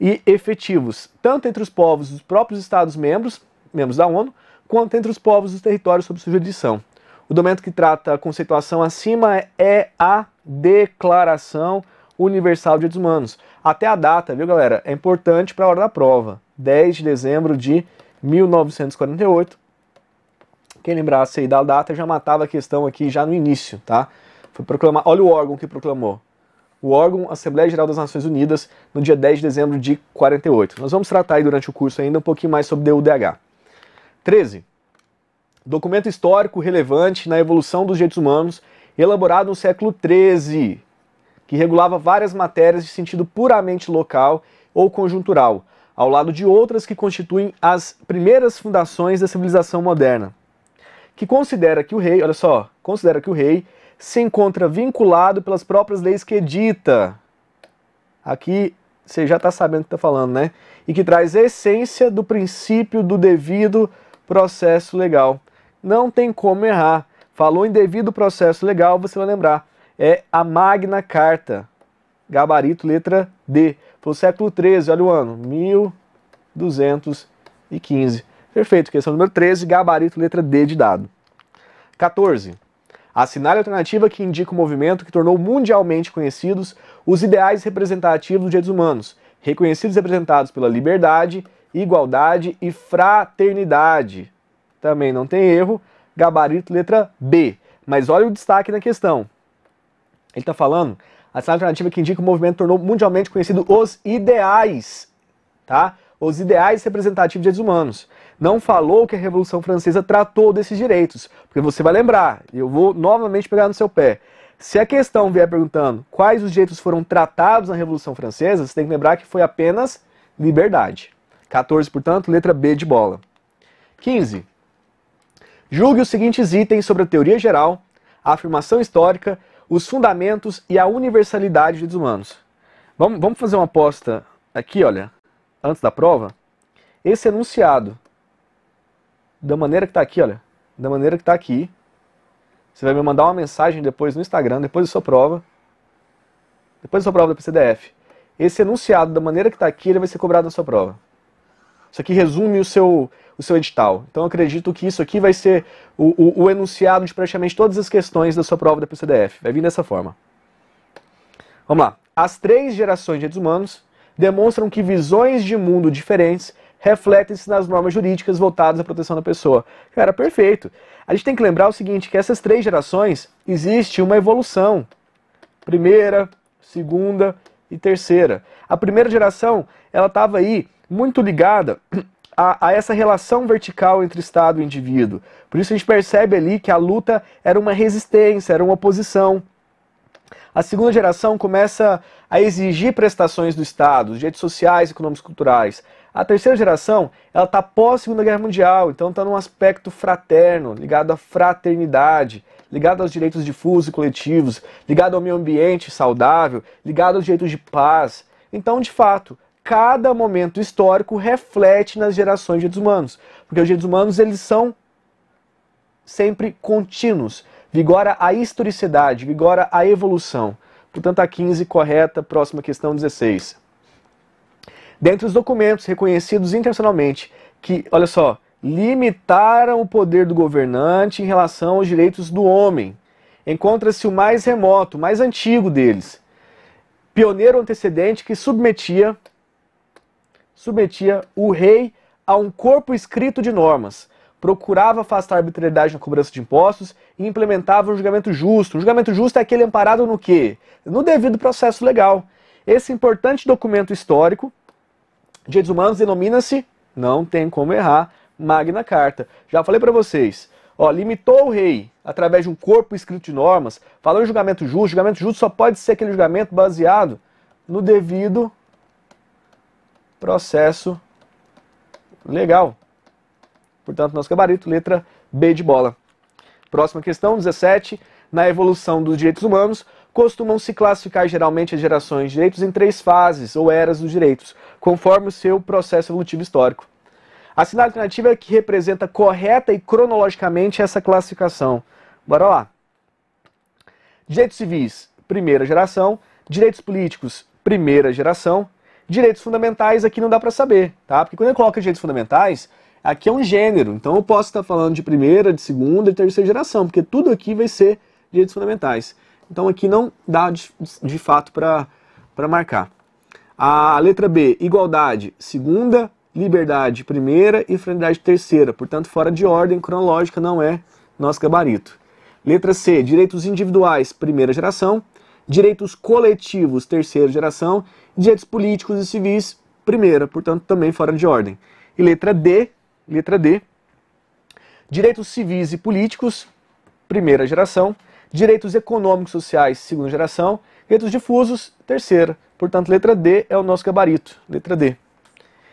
e efetivos, tanto entre os povos dos próprios Estados-membros, membros da ONU, quanto entre os povos dos territórios sob sua jurisdição. O documento que trata a conceituação acima é a Declaração Universal de Direitos Humanos. Até a data, viu, galera? É importante para a hora da prova. 10 de dezembro de 1948. Quem lembrasse aí da data já matava a questão aqui já no início, tá? Foi proclamar, olha o órgão que proclamou. O órgão Assembleia Geral das Nações Unidas no dia 10 de dezembro de 48. Nós vamos tratar aí durante o curso ainda um pouquinho mais sobre DUDH. 13 documento histórico relevante na evolução dos direitos humanos, elaborado no século XIII, que regulava várias matérias de sentido puramente local ou conjuntural, ao lado de outras que constituem as primeiras fundações da civilização moderna, que considera que o rei, olha só, considera que o rei se encontra vinculado pelas próprias leis que edita. Aqui você já está sabendo o que está falando, né? E que traz a essência do princípio do devido processo legal não tem como errar. Falou em devido processo legal, você vai lembrar. É a Magna Carta, gabarito letra D. Foi o século XIII, olha o ano, 1215. Perfeito, questão número 13, gabarito letra D de dado. 14. Assinale a alternativa que indica o movimento que tornou mundialmente conhecidos os ideais representativos dos direitos humanos, reconhecidos e representados pela liberdade, igualdade e fraternidade. Também não tem erro. Gabarito, letra B. Mas olha o destaque na questão. Ele está falando a alternativa que indica o movimento tornou mundialmente conhecido os ideais, tá? Os ideais representativos de direitos humanos. Não falou que a Revolução Francesa tratou desses direitos, porque você vai lembrar, eu vou novamente pegar no seu pé. Se a questão vier perguntando quais os direitos foram tratados na Revolução Francesa, você tem que lembrar que foi apenas liberdade. 14, portanto, letra B de bola. 15. Julgue os seguintes itens sobre a teoria geral, a afirmação histórica, os fundamentos e a universalidade dos humanos. Vamos, vamos fazer uma aposta aqui, olha, antes da prova. Esse enunciado, da maneira que está aqui, olha, da maneira que está aqui, você vai me mandar uma mensagem depois no Instagram, depois da sua prova, depois da sua prova do PCDF. Esse enunciado, da maneira que está aqui, ele vai ser cobrado na sua prova. Isso aqui resume o seu, o seu edital. Então acredito que isso aqui vai ser o, o, o, enunciado de praticamente todas as questões da sua prova da PCDF. Vai vir dessa forma. Vamos lá. As três gerações de direitos humanos demonstram que visões de mundo diferentes refletem-se nas normas jurídicas voltadas à proteção da pessoa. Cara, perfeito. A gente tem que lembrar o seguinte, que essas três gerações existe uma evolução. Primeira, segunda e terceira. A primeira geração, ela estava aí muito ligada a, a, essa relação vertical entre Estado e indivíduo. Por isso a gente percebe ali que a luta era uma resistência, era uma oposição. A segunda geração começa a exigir prestações do Estado, direitos sociais, econômicos, culturais. A terceira geração, ela está pós Segunda Guerra Mundial, então está num aspecto fraterno, ligado à fraternidade, ligado aos direitos difusos e coletivos, ligado ao meio ambiente saudável, ligado aos direitos de paz. Então, de fato, cada momento histórico reflete nas gerações de humanos, porque os direitos humanos eles são sempre contínuos. Vigora a historicidade, vigora a evolução. Portanto, a 15 correta, próxima questão 16. Dentre os documentos reconhecidos internacionalmente que, olha só, limitaram o poder do governante em relação aos direitos do homem, encontra-se o mais remoto, mais antigo deles. Pioneiro antecedente que submetia submetia o rei a um corpo escrito de normas, procurava afastar a arbitrariedade na cobrança de impostos e implementava um julgamento justo. O julgamento justo é aquele amparado no quê? No devido processo legal. Esse importante documento histórico, de Direitos Humanos, denomina-se, não tem como errar, Magna Carta. Já falei para vocês, ó, limitou o rei através de um corpo escrito de normas, falou em julgamento justo, julgamento justo só pode ser aquele julgamento baseado no devido processo legal. Portanto, nosso gabarito, letra B de bola. Próxima questão, 17. Na evolução dos direitos humanos, costumam se classificar geralmente as gerações de direitos em três fases ou eras dos direitos, conforme o seu processo evolutivo histórico. Assina a alternativa é que representa correta e cronologicamente essa classificação. Bora lá. Direitos civis, primeira geração. Direitos políticos, primeira geração. Direitos fundamentais aqui não dá para saber, tá? Porque quando eu coloco direitos fundamentais, aqui é um gênero. Então eu posso estar falando de primeira, de segunda, de terceira geração, porque tudo aqui vai ser direitos fundamentais. Então aqui não dá de, de fato para marcar. A letra B, igualdade, segunda, liberdade, primeira e fraternidade, terceira. Portanto, fora de ordem cronológica, não é nosso gabarito. Letra C, direitos individuais, primeira geração direitos coletivos, terceira geração, direitos políticos e civis, primeira, portanto, também fora de ordem. E letra D, letra D, direitos civis e políticos, primeira geração, direitos econômicos, sociais, segunda geração, direitos difusos, terceira. Portanto, letra D é o nosso gabarito, letra D.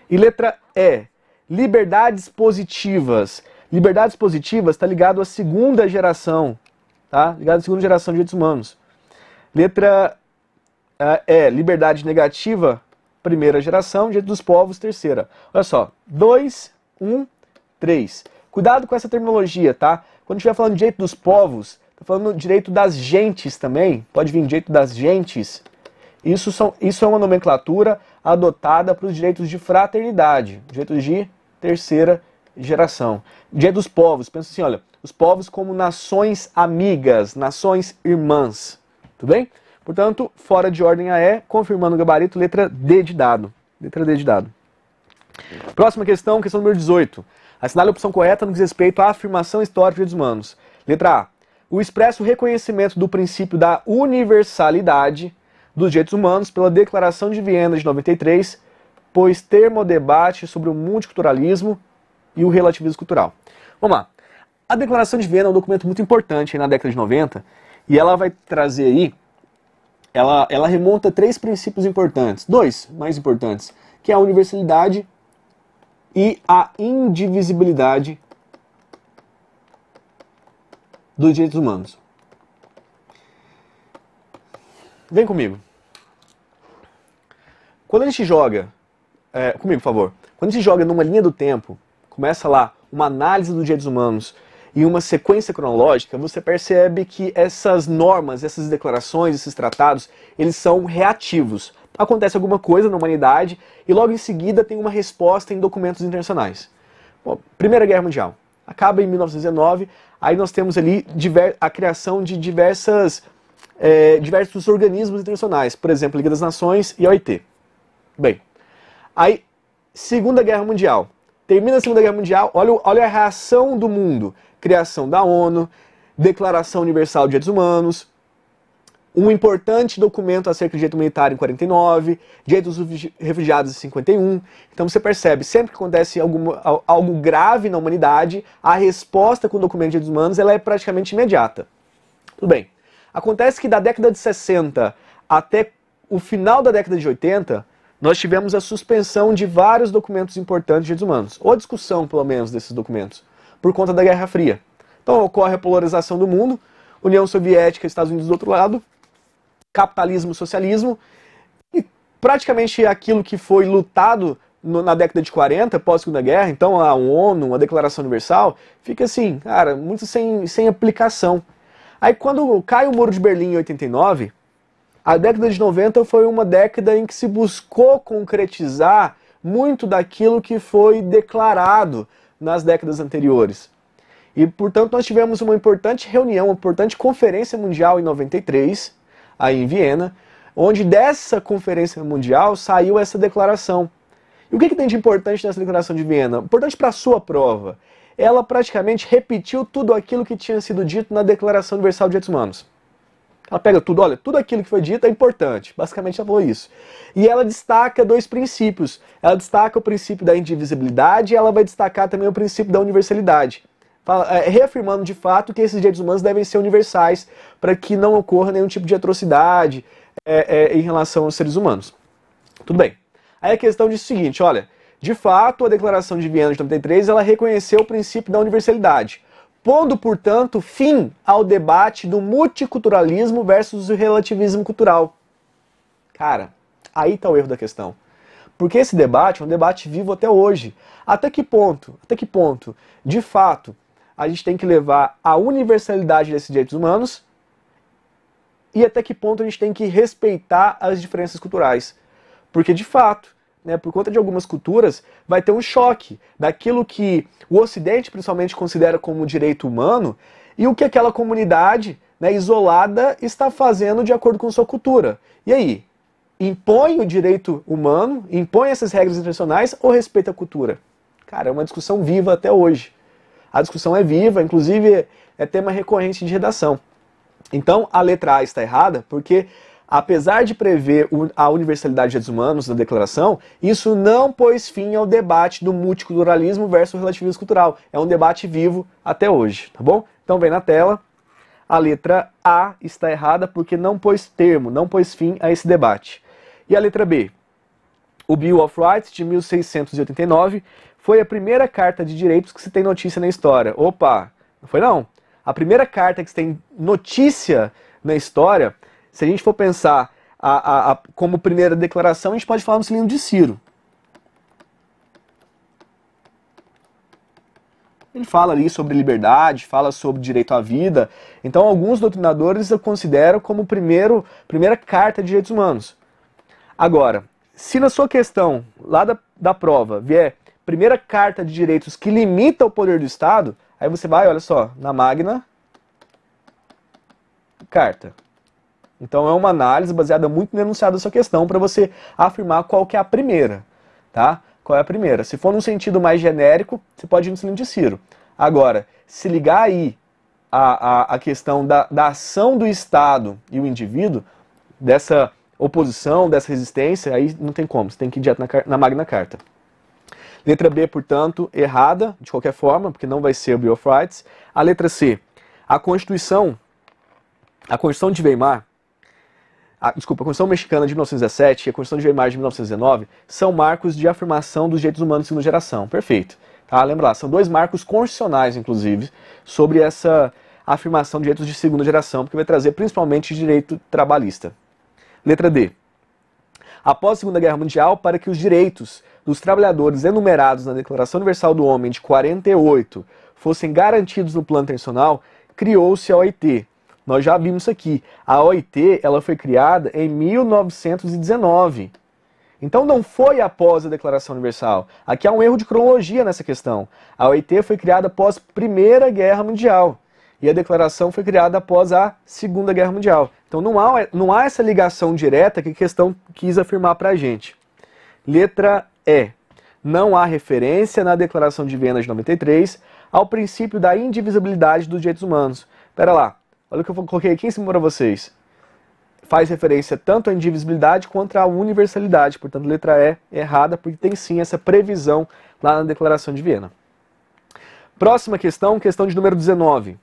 E letra E, liberdades positivas. Liberdades positivas está ligado à segunda geração, tá? Ligado à segunda geração de direitos humanos. Letra é liberdade negativa, primeira geração, direito dos povos, terceira. Olha só, 2, 1, 3. Cuidado com essa terminologia, tá? Quando estiver falando direito dos povos, tá falando direito das gentes também, pode vir direito das gentes. Isso, são, isso é uma nomenclatura adotada para os direitos de fraternidade, direitos de terceira geração. Direito dos povos, pensa assim, olha, os povos como nações amigas, nações irmãs. Tudo bem? Portanto, fora de ordem A é, confirmando o gabarito, letra D de dado. Letra D de dado. Próxima questão, questão número 18. Assinale a opção correta no que diz respeito à afirmação histórica dos humanos. Letra A. O expresso reconhecimento do princípio da universalidade dos direitos humanos pela Declaração de Viena de 93, pois termo debate sobre o multiculturalismo e o relativismo cultural. Vamos lá. A Declaração de Viena é um documento muito importante na década de 90, e ela vai trazer aí, ela, ela remonta três princípios importantes, dois mais importantes, que é a universalidade e a indivisibilidade dos direitos humanos. Vem comigo. Quando a gente joga, é, comigo, por favor. Quando a gente joga numa linha do tempo, começa lá uma análise dos direitos humanos em uma sequência cronológica, você percebe que essas normas, essas declarações, esses tratados, eles são reativos. Acontece alguma coisa na humanidade e logo em seguida tem uma resposta em documentos internacionais. Bom, Primeira Guerra Mundial acaba em 1919, aí nós temos ali a criação de diversas, é, diversos organismos internacionais, por exemplo, Liga das Nações e a OIT. Bem, aí Segunda Guerra Mundial, Termina a Segunda Guerra Mundial, olha, olha a reação do mundo criação da ONU, Declaração Universal de Direitos Humanos, um importante documento acerca de direito militar em 49, direitos dos refugiados em 51. Então você percebe, sempre que acontece algum, algo grave na humanidade, a resposta com o documento de direitos humanos ela é praticamente imediata. Tudo bem. Acontece que da década de 60 até o final da década de 80, nós tivemos a suspensão de vários documentos importantes de direitos humanos, ou discussão, pelo menos, desses documentos por conta da Guerra Fria. Então ocorre a polarização do mundo, União Soviética e Estados Unidos do outro lado, capitalismo, socialismo, e praticamente aquilo que foi lutado no, na década de 40, pós-segunda guerra, então a ONU, a Declaração Universal, fica assim, cara, muito sem, sem aplicação. Aí quando cai o Muro de Berlim em 89, a década de 90 foi uma década em que se buscou concretizar muito daquilo que foi declarado nas décadas anteriores. E, portanto, nós tivemos uma importante reunião, uma importante conferência mundial em 93, aí em Viena, onde dessa conferência mundial saiu essa declaração. E o que, que tem de importante nessa declaração de Viena? Importante para a sua prova. Ela praticamente repetiu tudo aquilo que tinha sido dito na Declaração Universal de Direitos Humanos. Ela pega tudo, olha, tudo aquilo que foi dito é importante. Basicamente ela falou isso. E ela destaca dois princípios. Ela destaca o princípio da indivisibilidade e ela vai destacar também o princípio da universalidade. Fala, é, reafirmando de fato que esses direitos humanos devem ser universais para que não ocorra nenhum tipo de atrocidade é, é, em relação aos seres humanos. Tudo bem. Aí a questão diz o seguinte, olha, de fato a Declaração de Viena de 93 ela reconheceu o princípio da universalidade pondo, portanto, fim ao debate do multiculturalismo versus o relativismo cultural. Cara, aí está o erro da questão. Porque esse debate é um debate vivo até hoje. Até que ponto? Até que ponto? De fato, a gente tem que levar a universalidade desses direitos humanos e até que ponto a gente tem que respeitar as diferenças culturais. Porque de fato, né, por conta de algumas culturas, vai ter um choque daquilo que o Ocidente principalmente considera como direito humano e o que aquela comunidade né, isolada está fazendo de acordo com sua cultura. E aí? Impõe o direito humano, impõe essas regras internacionais ou respeita a cultura? Cara, é uma discussão viva até hoje. A discussão é viva, inclusive é tema recorrente de redação. Então, a letra A está errada porque Apesar de prever a universalidade dos humanos na declaração, isso não pôs fim ao debate do multiculturalismo versus relativismo cultural. É um debate vivo até hoje, tá bom? Então vem na tela. A letra A está errada porque não pôs termo, não pôs fim a esse debate. E a letra B? O Bill of Rights de 1689 foi a primeira carta de direitos que se tem notícia na história. Opa, não foi não? A primeira carta que se tem notícia na história se a gente for pensar a, a, a, como primeira declaração, a gente pode falar no cilindro de Ciro. Ele fala ali sobre liberdade, fala sobre direito à vida. Então, alguns doutrinadores eu considero como primeiro, primeira carta de direitos humanos. Agora, se na sua questão, lá da, da prova, vier primeira carta de direitos que limita o poder do Estado, aí você vai, olha só, na Magna Carta. Então é uma análise baseada muito no enunciado da sua questão para você afirmar qual que é a primeira, tá? Qual é a primeira? Se for num sentido mais genérico, você pode ir no cilindro de Ciro. Agora, se ligar aí a, a, a questão da, da ação do Estado e o indivíduo, dessa oposição, dessa resistência, aí não tem como, você tem que ir direto na, na Magna Carta. Letra B, portanto, errada, de qualquer forma, porque não vai ser o Bill of Rights. A letra C, a Constituição, a Constituição de Weimar, a, ah, desculpa, a Constituição Mexicana de 1917 e a Constituição de Weimar de 1919 são marcos de afirmação dos direitos humanos de segunda geração. Perfeito. Tá? Lembra lá, são dois marcos constitucionais, inclusive, sobre essa afirmação de direitos de segunda geração, porque vai trazer principalmente direito trabalhista. Letra D. Após a Segunda Guerra Mundial, para que os direitos dos trabalhadores enumerados na Declaração Universal do Homem de 48 fossem garantidos no plano internacional, criou-se a OIT, nós já vimos isso aqui. A OIT ela foi criada em 1919. Então não foi após a Declaração Universal. Aqui há um erro de cronologia nessa questão. A OIT foi criada após a Primeira Guerra Mundial e a Declaração foi criada após a Segunda Guerra Mundial. Então não há, não há essa ligação direta que a questão quis afirmar para a gente. Letra E. Não há referência na Declaração de Viena de 93 ao princípio da indivisibilidade dos direitos humanos. Pera lá, Olha o que eu coloquei aqui em cima para vocês. Faz referência tanto à indivisibilidade quanto à universalidade. Portanto, letra E é errada, porque tem sim essa previsão lá na Declaração de Viena. Próxima questão, questão de número 19.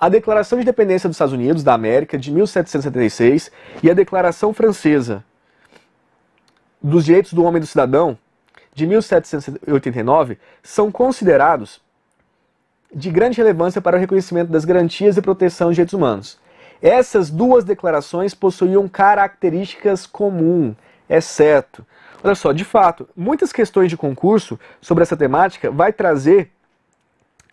A Declaração de Independência dos Estados Unidos da América de 1776 e a Declaração Francesa dos Direitos do Homem e do Cidadão de 1789 são considerados de grande relevância para o reconhecimento das garantias e proteção de direitos humanos. Essas duas declarações possuíam características comuns, certo. Olha só, de fato, muitas questões de concurso sobre essa temática vai trazer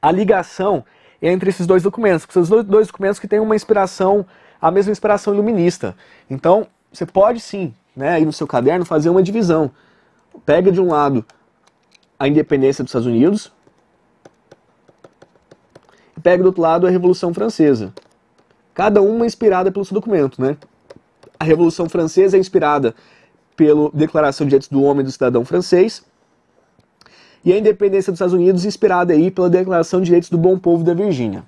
a ligação entre esses dois documentos, porque são dois documentos que têm uma inspiração, a mesma inspiração iluminista. Então, você pode sim, né, aí no seu caderno fazer uma divisão. Pega de um lado a independência dos Estados Unidos, pega do outro lado a Revolução Francesa. Cada uma inspirada pelo seu documento, né? A Revolução Francesa é inspirada pela Declaração de Direitos do Homem e do Cidadão Francês e a Independência dos Estados Unidos inspirada aí pela Declaração de Direitos do Bom Povo da Virgínia.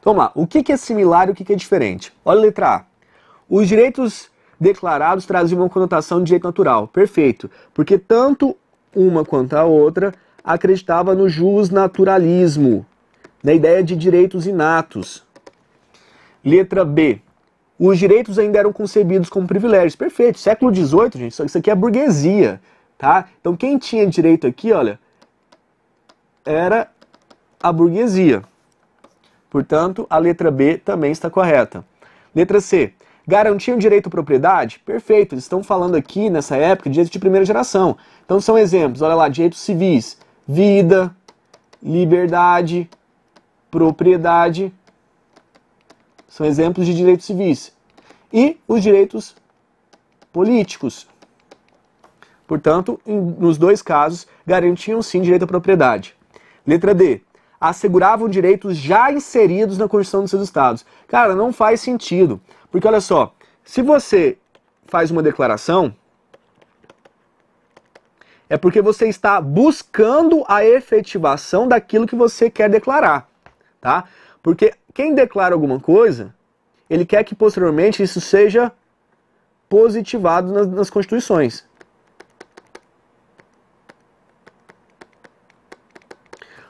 Então vamos lá, o que é similar e o que é diferente? Olha a letra A. Os direitos declarados traziam uma conotação de direito natural. Perfeito, porque tanto uma quanto a outra acreditava no jus naturalismo, na ideia de direitos inatos. Letra B. Os direitos ainda eram concebidos como privilégios. Perfeito. Século XVIII, gente, isso aqui é burguesia, tá? Então quem tinha direito aqui, olha, era a burguesia. Portanto, a letra B também está correta. Letra C. Garantiam direito à propriedade? Perfeito, eles estão falando aqui nessa época de direitos de primeira geração. Então são exemplos, olha lá, direitos civis, vida, liberdade, propriedade, são exemplos de direitos civis, e os direitos políticos. Portanto, nos dois casos, garantiam sim direito à propriedade. Letra D. Asseguravam direitos já inseridos na Constituição dos seus estados. Cara, não faz sentido. Porque olha só, se você faz uma declaração, é porque você está buscando a efetivação daquilo que você quer declarar tá? Porque quem declara alguma coisa, ele quer que posteriormente isso seja positivado nas, nas constituições.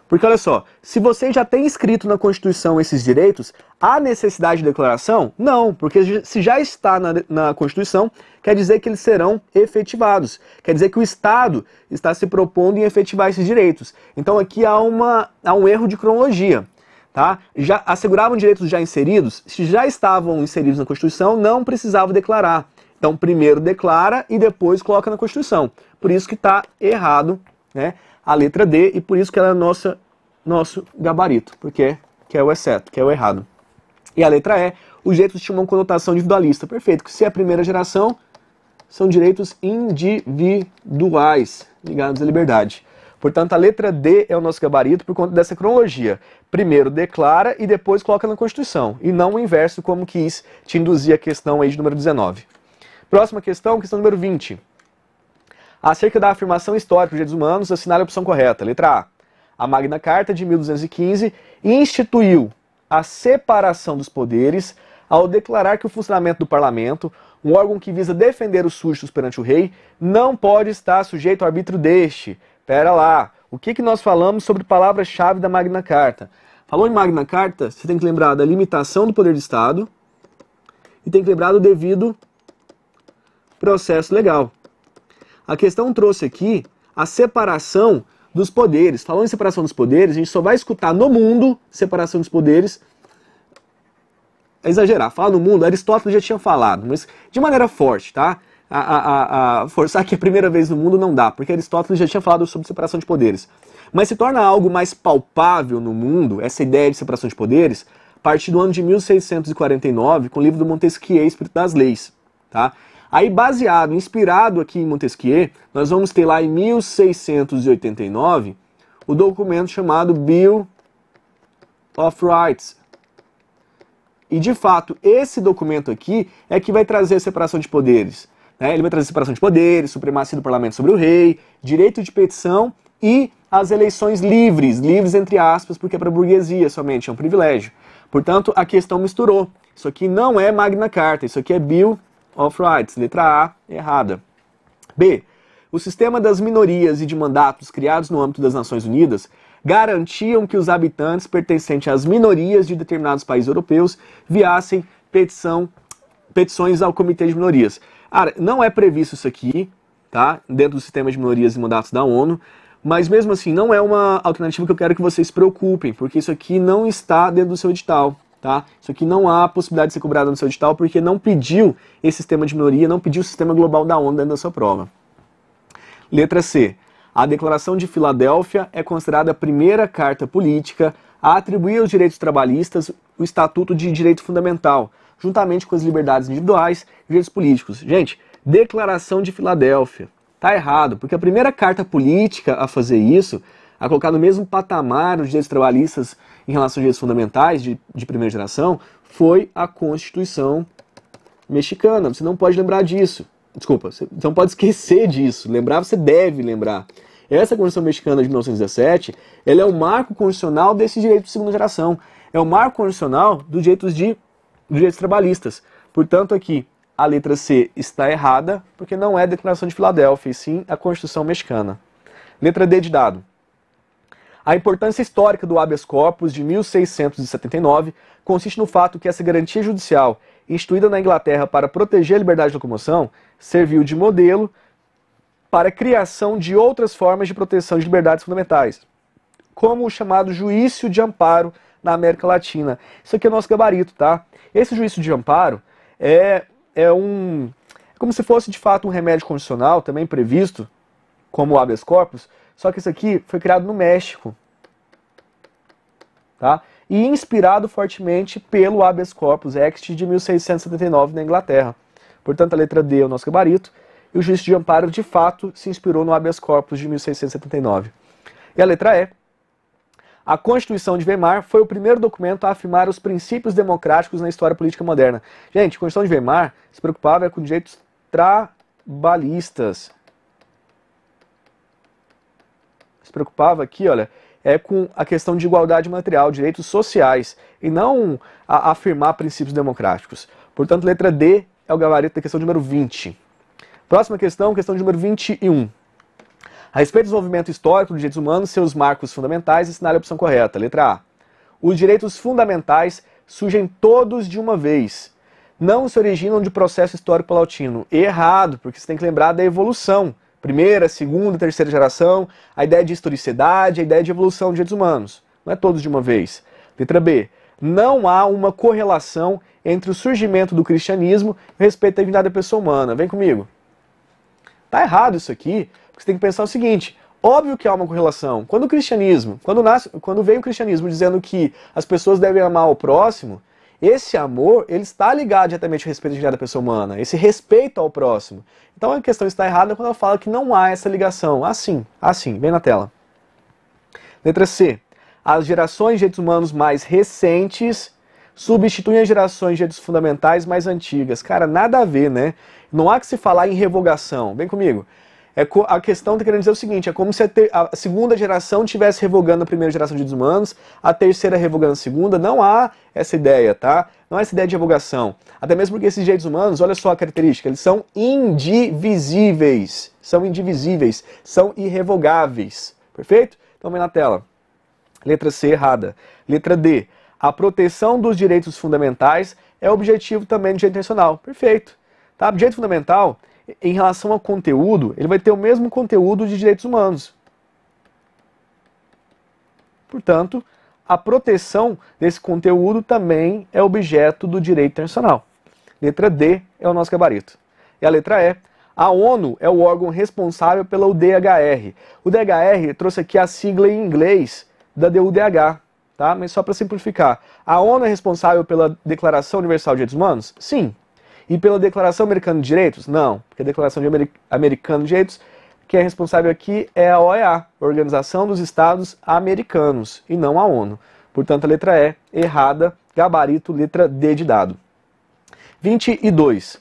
Porque olha só, se você já tem escrito na Constituição esses direitos, há necessidade de declaração? Não, porque se já está na, na, Constituição, quer dizer que eles serão efetivados. Quer dizer que o Estado está se propondo em efetivar esses direitos. Então aqui há, uma, há um erro de cronologia tá? Já asseguravam direitos já inseridos, se já estavam inseridos na Constituição, não precisavam declarar. Então, primeiro declara e depois coloca na Constituição. Por isso que está errado, né? A letra D e por isso que ela é nossa nosso gabarito, porque que é o exceto, que é o errado. E a letra E, os direitos tinham uma conotação individualista. Perfeito, que se é a primeira geração, são direitos individuais ligados à liberdade. Portanto, a letra D é o nosso gabarito por conta dessa cronologia. Primeiro declara e depois coloca na Constituição, e não o inverso como quis te induzir a questão aí de número 19. Próxima questão, questão número 20. Acerca da afirmação histórica dos direitos humanos, assinale a opção correta. Letra A. A Magna Carta de 1215 instituiu a separação dos poderes ao declarar que o funcionamento do parlamento, um órgão que visa defender os sujeitos perante o rei, não pode estar sujeito ao arbítrio deste, Pera lá, o que, que nós falamos sobre palavra-chave da Magna Carta? Falou em Magna Carta, você tem que lembrar da limitação do poder de Estado e tem que lembrar do devido processo legal. A questão trouxe aqui a separação dos poderes. Falando em separação dos poderes, a gente só vai escutar no mundo separação dos poderes. É exagerar, falar no mundo, Aristóteles já tinha falado, mas de maneira forte, tá? a, a, a forçar que a primeira vez no mundo não dá, porque Aristóteles já tinha falado sobre separação de poderes. Mas se torna algo mais palpável no mundo essa ideia de separação de poderes a partir do ano de 1649 com o livro do Montesquieu, Espírito das Leis, tá? Aí, baseado, inspirado aqui em Montesquieu, nós vamos ter lá em 1689 o documento chamado Bill of Rights. E de fato, esse documento aqui é que vai trazer a separação de poderes. Né? Ele vai trazer separação de poderes, supremacia do parlamento sobre o rei, direito de petição e as eleições livres, livres entre aspas, porque é para a burguesia somente, é um privilégio. Portanto, a questão misturou. Isso aqui não é Magna Carta, isso aqui é Bill of Rights, letra A, errada. B. O sistema das minorias e de mandatos criados no âmbito das Nações Unidas garantiam que os habitantes pertencentes às minorias de determinados países europeus viassem petição, petições ao Comitê de Minorias. Cara, não é previsto isso aqui, tá? Dentro do sistema de minorias e mandatos da ONU, mas mesmo assim não é uma alternativa que eu quero que vocês se preocupem, porque isso aqui não está dentro do seu edital, tá? Isso aqui não há possibilidade de ser cobrado no seu edital, porque não pediu esse sistema de minoria, não pediu o sistema global da ONU dentro da sua prova. Letra C. A Declaração de Filadélfia é considerada a primeira carta política a atribuir aos direitos trabalhistas o Estatuto de Direito Fundamental, juntamente com as liberdades individuais e direitos políticos. Gente, Declaração de Filadélfia. Tá errado, porque a primeira carta política a fazer isso, a colocar no mesmo patamar os direitos trabalhistas em relação aos direitos fundamentais de, de primeira geração, foi a Constituição mexicana. Você não pode lembrar disso. Desculpa, você não pode esquecer disso. Lembrar, você deve lembrar. Essa Constituição Mexicana de 1917, ela é o marco constitucional desse direito de segunda geração. É o marco constitucional dos direitos de direitos trabalhistas. Portanto, aqui a letra C está errada, porque não é a Declaração de Filadélfia, e sim a Constituição Mexicana. Letra D de dado. A importância histórica do habeas corpus de 1679 consiste no fato que essa garantia judicial, instituída na Inglaterra para proteger a liberdade de locomoção, serviu de modelo para a criação de outras formas de proteção de liberdades fundamentais, como o chamado juízo de amparo na América Latina. Isso aqui é o nosso gabarito, tá? Esse juízo de amparo é, é um. É como se fosse de fato um remédio condicional, também previsto como o habeas corpus, só que isso aqui foi criado no México. Tá? E inspirado fortemente pelo habeas corpus act de 1679 na Inglaterra. Portanto, a letra D é o nosso gabarito, e o juiz de amparo de fato se inspirou no habeas corpus de 1679. E a letra E a Constituição de Weimar foi o primeiro documento a afirmar os princípios democráticos na história política moderna. Gente, a Constituição de Weimar se preocupava com direitos trabalhistas. Se preocupava aqui, olha, é com a questão de igualdade material, direitos sociais, e não afirmar princípios democráticos. Portanto, letra D é o gabarito da questão número 20. Próxima questão, questão número 21. A respeito do desenvolvimento histórico dos direitos humanos, seus marcos fundamentais, assinale a opção correta. Letra A. Os direitos fundamentais surgem todos de uma vez. Não se originam de processo histórico palatino. Errado, porque você tem que lembrar da evolução. Primeira, segunda, terceira geração, a ideia de historicidade, a ideia de evolução dos direitos humanos. Não é todos de uma vez. Letra B. Não há uma correlação entre o surgimento do cristianismo e o respeito à dignidade da pessoa humana. Vem comigo. Tá errado isso aqui, você tem que pensar o seguinte: óbvio que há uma correlação. Quando o cristianismo, quando, nasce, quando vem o cristianismo dizendo que as pessoas devem amar o próximo, esse amor ele está ligado diretamente ao respeito de da pessoa humana, esse respeito ao próximo. Então a questão está errada quando ela fala que não há essa ligação. Assim, assim, vem na tela. Letra C. As gerações de direitos humanos mais recentes substituem as gerações de direitos fundamentais mais antigas. Cara, nada a ver, né? Não há que se falar em revogação. Vem comigo. É a questão está querendo dizer o seguinte: é como se a, ter, a segunda geração estivesse revogando a primeira geração de desumanos, a terceira revogando a segunda. Não há essa ideia, tá? Não há essa ideia de revogação. Até mesmo porque esses direitos humanos, olha só a característica, eles são indivisíveis. São indivisíveis, são irrevogáveis. Perfeito? Então vem na tela. Letra C errada. Letra D. A proteção dos direitos fundamentais é objetivo também do direito internacional. Perfeito. Tá? O direito fundamental em relação ao conteúdo, ele vai ter o mesmo conteúdo de direitos humanos. Portanto, a proteção desse conteúdo também é objeto do direito internacional. Letra D é o nosso gabarito. E a letra E, a ONU é o órgão responsável pela UDHR. O DHR trouxe aqui a sigla em inglês da DUDH, tá? Mas só para simplificar, a ONU é responsável pela Declaração Universal de Direitos Humanos? Sim. E pela Declaração Americana de Direitos? Não, porque a Declaração de Americana de Direitos, que é responsável aqui, é a OEA, Organização dos Estados Americanos, e não a ONU. Portanto, a letra E, errada, gabarito, letra D de dado. 22.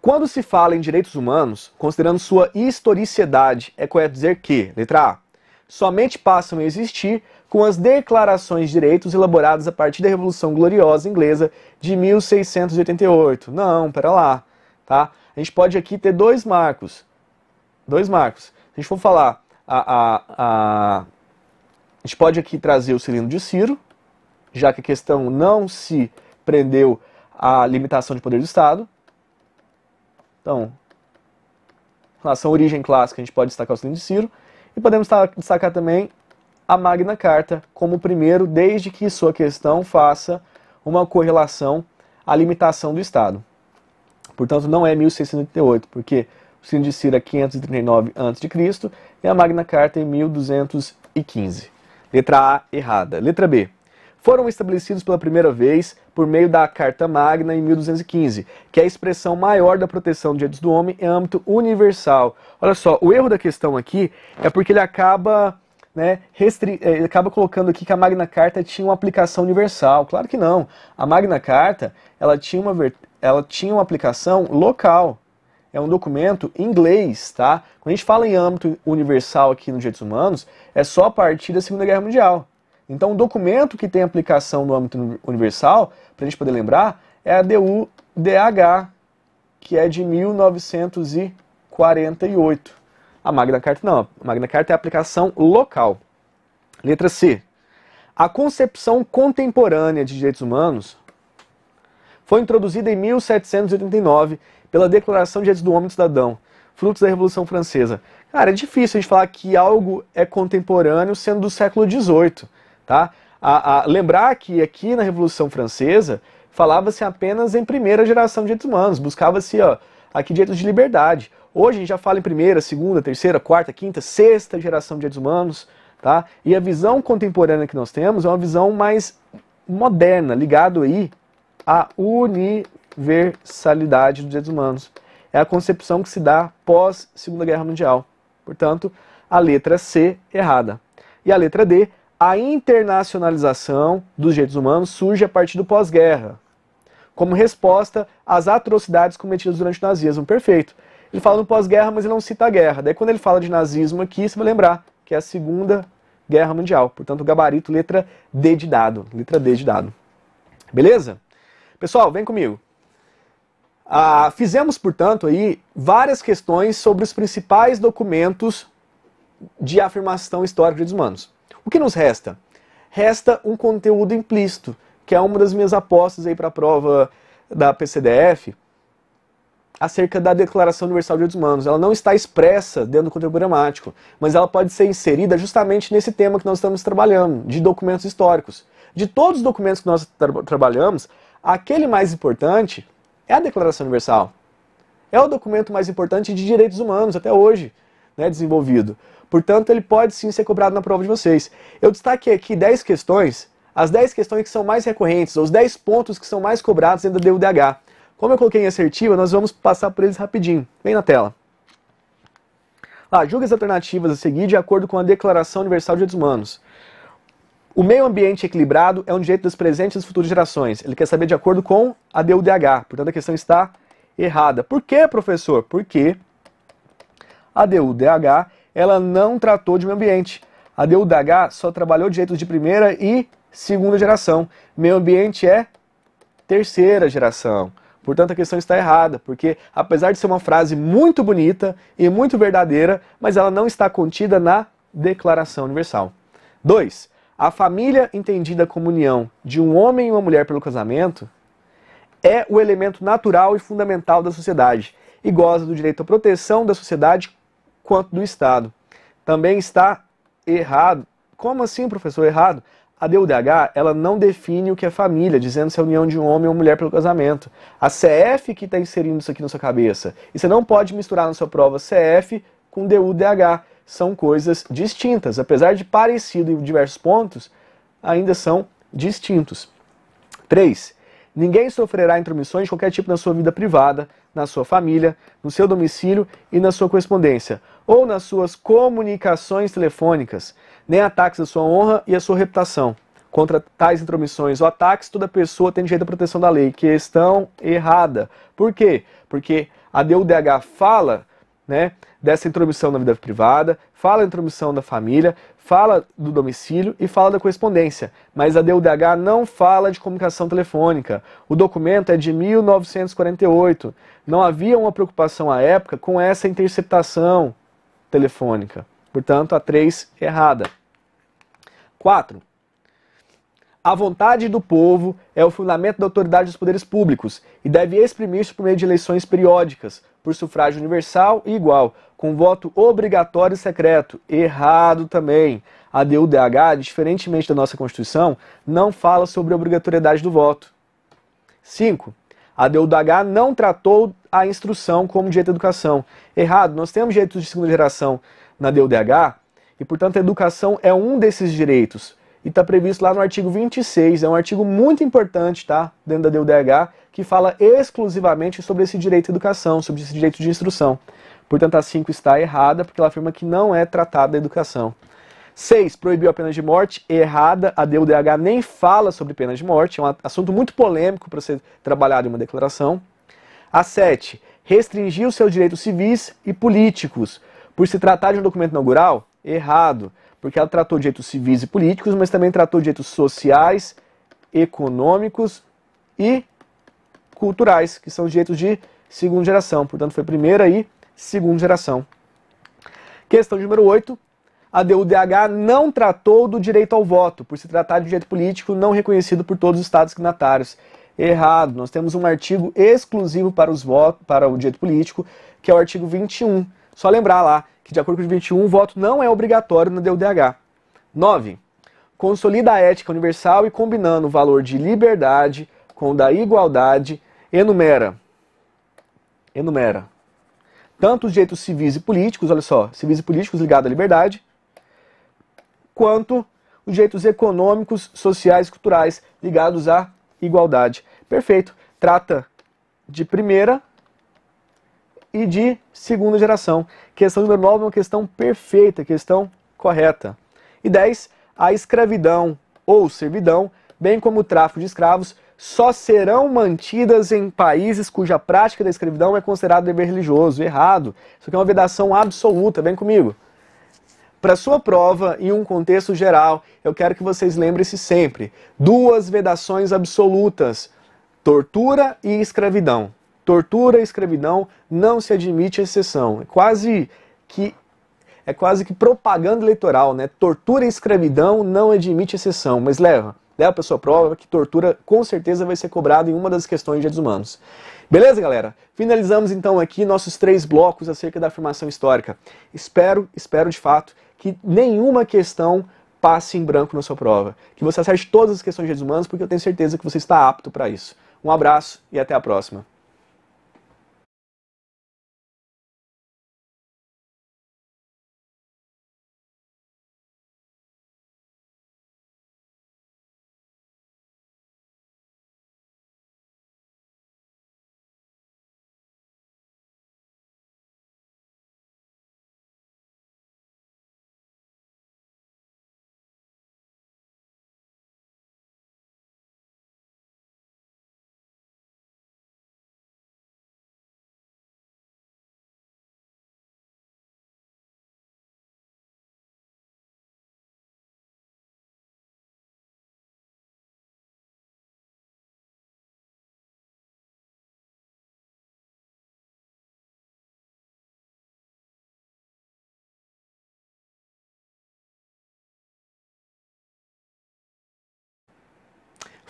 Quando se fala em direitos humanos, considerando sua historicidade, é correto dizer que, letra A, somente passam a existir com as Declarações de Direitos elaboradas a partir da Revolução Gloriosa Inglesa de 1688. Não, pera lá, tá? A gente pode aqui ter dois marcos. Dois marcos. Se a gente for falar a, a, a... a gente pode aqui trazer o cilindro de Ciro, já que a questão não se prendeu à limitação de poder do Estado. Então, em relação à origem clássica, a gente pode destacar o cilindro de Ciro. E podemos destacar também a Magna Carta como primeiro, desde que sua questão faça uma correlação à limitação do Estado. Portanto, não é 1688, porque o Sino de Cira é 539 a.C. e a Magna Carta é 1215. Letra A, errada. Letra B. Foram estabelecidos pela primeira vez por meio da Carta Magna em 1215, que é a expressão maior da proteção de direitos do homem em âmbito universal. Olha só, o erro da questão aqui é porque ele acaba né, restri... Eh, ele acaba colocando aqui que a Magna Carta tinha uma aplicação universal. Claro que não. A Magna Carta ela tinha uma, ela tinha uma aplicação local. É um documento em inglês, tá? Quando a gente fala em âmbito universal aqui nos direitos humanos, é só a partir da Segunda Guerra Mundial. Então, um documento que tem aplicação no âmbito universal, para a gente poder lembrar, é a DUDH que é de 1948. A Magna Carta não. A Magna Carta é a aplicação local. Letra C. A concepção contemporânea de direitos humanos foi introduzida em 1789 pela Declaração de Direitos do Homem e do Cidadão, frutos da Revolução Francesa. Cara, é difícil a gente falar que algo é contemporâneo sendo do século XVIII, tá? A, a, lembrar que aqui na Revolução Francesa falava-se apenas em primeira geração de direitos humanos, buscava-se aqui direitos de liberdade. Hoje a gente já fala em primeira, segunda, terceira, quarta, quinta, sexta geração de direitos humanos, tá? E a visão contemporânea que nós temos é uma visão mais moderna, ligado aí à universalidade dos direitos humanos. É a concepção que se dá pós Segunda Guerra Mundial. Portanto, a letra C errada. E a letra D, a internacionalização dos direitos humanos surge a partir do pós-guerra, como resposta às atrocidades cometidas durante o nazismo. Perfeito. Ele fala no pós-guerra, mas ele não cita a guerra. Daí quando ele fala de nazismo aqui, você vai lembrar que é a Segunda Guerra Mundial. Portanto, gabarito, letra D de dado. Letra D de dado. Beleza? Pessoal, vem comigo. Ah, fizemos, portanto, aí várias questões sobre os principais documentos de afirmação histórica de direitos humanos. O que nos resta? Resta um conteúdo implícito, que é uma das minhas apostas aí para a prova da PCDF, acerca da Declaração Universal de Direitos Humanos. Ela não está expressa dentro do conteúdo gramático, mas ela pode ser inserida justamente nesse tema que nós estamos trabalhando, de documentos históricos. De todos os documentos que nós tra trabalhamos, aquele mais importante é a Declaração Universal. É o documento mais importante de direitos humanos até hoje, né, desenvolvido. Portanto, ele pode sim ser cobrado na prova de vocês. Eu destaquei aqui 10 questões, as 10 questões que são mais recorrentes, os 10 pontos que são mais cobrados dentro da DUDH. Como eu coloquei em assertiva, nós vamos passar por eles rapidinho. Vem na tela. Lá, ah, julga as alternativas a seguir de acordo com a Declaração Universal de Direitos Humanos. O meio ambiente equilibrado é um direito das presentes e das futuras gerações. Ele quer saber de acordo com a DUDH. Portanto, a questão está errada. Por que, professor? Porque a DUDH ela não tratou de meio ambiente. A DUDH só trabalhou direitos de primeira e segunda geração. Meio ambiente é terceira geração. Portanto, a questão está errada, porque apesar de ser uma frase muito bonita e muito verdadeira, mas ela não está contida na Declaração Universal. 2. A família entendida como união de um homem e uma mulher pelo casamento é o elemento natural e fundamental da sociedade e goza do direito à proteção da sociedade quanto do Estado. Também está errado. Como assim, professor, errado? A DUDH, ela não define o que é família, dizendo se é a união de um homem ou mulher pelo casamento. A CF que está inserindo isso aqui na sua cabeça. E você não pode misturar na sua prova CF com DUDH. São coisas distintas. Apesar de parecido em diversos pontos, ainda são distintos. 3. Ninguém sofrerá intromissões de qualquer tipo na sua vida privada, na sua família, no seu domicílio e na sua correspondência, ou nas suas comunicações telefônicas nem ataques à sua honra e à sua reputação. Contra tais intromissões ou ataques, toda pessoa tem direito à proteção da lei. Questão errada. Por quê? Porque a DUDH fala né, dessa intromissão na vida privada, fala intromissão da família, fala do domicílio e fala da correspondência. Mas a DUDH não fala de comunicação telefônica. O documento é de 1948. Não havia uma preocupação à época com essa interceptação telefônica. Portanto, a 3 errada. 4. A vontade do povo é o fundamento da autoridade dos poderes públicos e deve exprimir-se por meio de eleições periódicas, por sufrágio universal e igual, com voto obrigatório e secreto. Errado também. A DUDH, diferentemente da nossa Constituição, não fala sobre a obrigatoriedade do voto. 5. A DUDH não tratou a instrução como direito à educação. Errado, nós temos direitos de segunda geração na DUDH, e, portanto, a educação é um desses direitos. E está previsto lá no artigo 26, é um artigo muito importante, tá? Dentro da DUDH, que fala exclusivamente sobre esse direito à educação, sobre esse direito de instrução. Portanto, a 5 está errada, porque ela afirma que não é tratada a educação. 6. Proibiu a pena de morte. Errada. A DUDH nem fala sobre pena de morte. É um assunto muito polêmico para ser trabalhado em uma declaração. A 7. Restringiu seus direitos civis e políticos. Por se tratar de um documento inaugural, errado, porque ela tratou direitos civis e políticos, mas também tratou direitos sociais, econômicos e culturais, que são direitos de segunda geração. Portanto, foi primeira e segunda geração. Questão número 8. A DUDH não tratou do direito ao voto, por se tratar de direito político não reconhecido por todos os estados signatários. Errado. Nós temos um artigo exclusivo para, os votos, para o direito político, que é o artigo 21. Só lembrar lá, que, de acordo com o 21, o voto não é obrigatório na DUDH. 9. Consolida a ética universal e, combinando o valor de liberdade com o da igualdade, enumera. Enumera. Tanto os direitos civis e políticos, olha só, civis e políticos ligados à liberdade, quanto os direitos econômicos, sociais e culturais ligados à igualdade. Perfeito. Trata de primeira e de segunda geração. Questão número 9 é uma questão perfeita, questão correta. E 10, a escravidão ou servidão, bem como o tráfico de escravos, só serão mantidas em países cuja prática da escravidão é considerada dever religioso. Errado. Isso aqui é uma vedação absoluta, vem comigo. Para sua prova, em um contexto geral, eu quero que vocês lembrem-se sempre: duas vedações absolutas: tortura e escravidão. Tortura e escravidão não se admite exceção. É quase que é quase que propaganda eleitoral, né? Tortura e escravidão não admite exceção, mas leva, leva para sua prova que tortura com certeza vai ser cobrada em uma das questões de direitos humanos. Beleza, galera? Finalizamos então aqui nossos três blocos acerca da afirmação histórica. Espero, espero de fato que nenhuma questão passe em branco na sua prova, que você acerte todas as questões de direitos humanos, porque eu tenho certeza que você está apto para isso. Um abraço e até a próxima.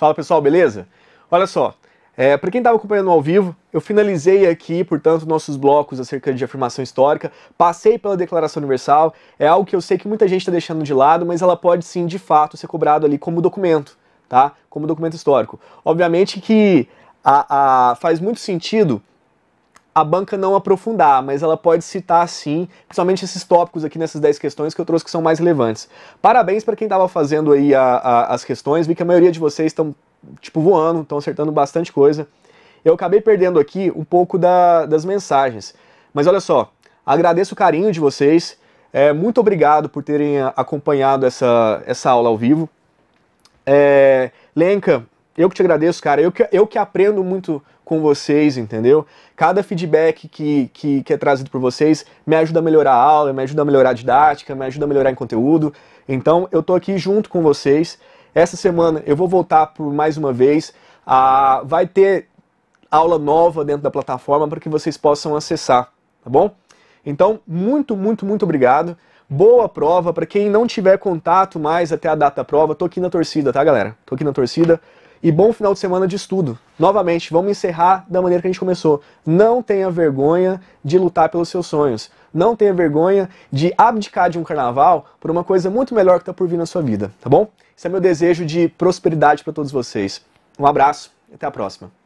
Fala pessoal, beleza? Olha só, é, para quem estava acompanhando ao vivo, eu finalizei aqui, portanto, nossos blocos acerca de afirmação histórica, passei pela Declaração Universal, é algo que eu sei que muita gente está deixando de lado, mas ela pode sim, de fato, ser cobrado ali como documento, tá? Como documento histórico. Obviamente que a, a, faz muito sentido a banca não aprofundar, mas ela pode citar sim, principalmente esses tópicos aqui nessas 10 questões que eu trouxe que são mais relevantes. Parabéns para quem estava fazendo aí a, a, as questões, vi que a maioria de vocês estão, tipo, voando, estão acertando bastante coisa. Eu acabei perdendo aqui um pouco da, das mensagens, mas olha só, agradeço o carinho de vocês, é, muito obrigado por terem acompanhado essa, essa aula ao vivo. É, Lenka, eu que te agradeço, cara, eu que, eu que aprendo muito, com vocês, entendeu? Cada feedback que, que, que é trazido por vocês me ajuda a melhorar a aula, me ajuda a melhorar a didática, me ajuda a melhorar em conteúdo. Então eu tô aqui junto com vocês. Essa semana eu vou voltar por mais uma vez. Ah, vai ter aula nova dentro da plataforma para que vocês possam acessar, tá bom? Então, muito, muito, muito obrigado. Boa prova. Para quem não tiver contato mais até a data da prova, tô aqui na torcida, tá, galera? Tô aqui na torcida e bom final de semana de estudo. Novamente, vamos encerrar da maneira que a gente começou. Não tenha vergonha de lutar pelos seus sonhos. Não tenha vergonha de abdicar de um carnaval por uma coisa muito melhor que está por vir na sua vida, tá bom? Esse é meu desejo de prosperidade para todos vocês. Um abraço e até a próxima.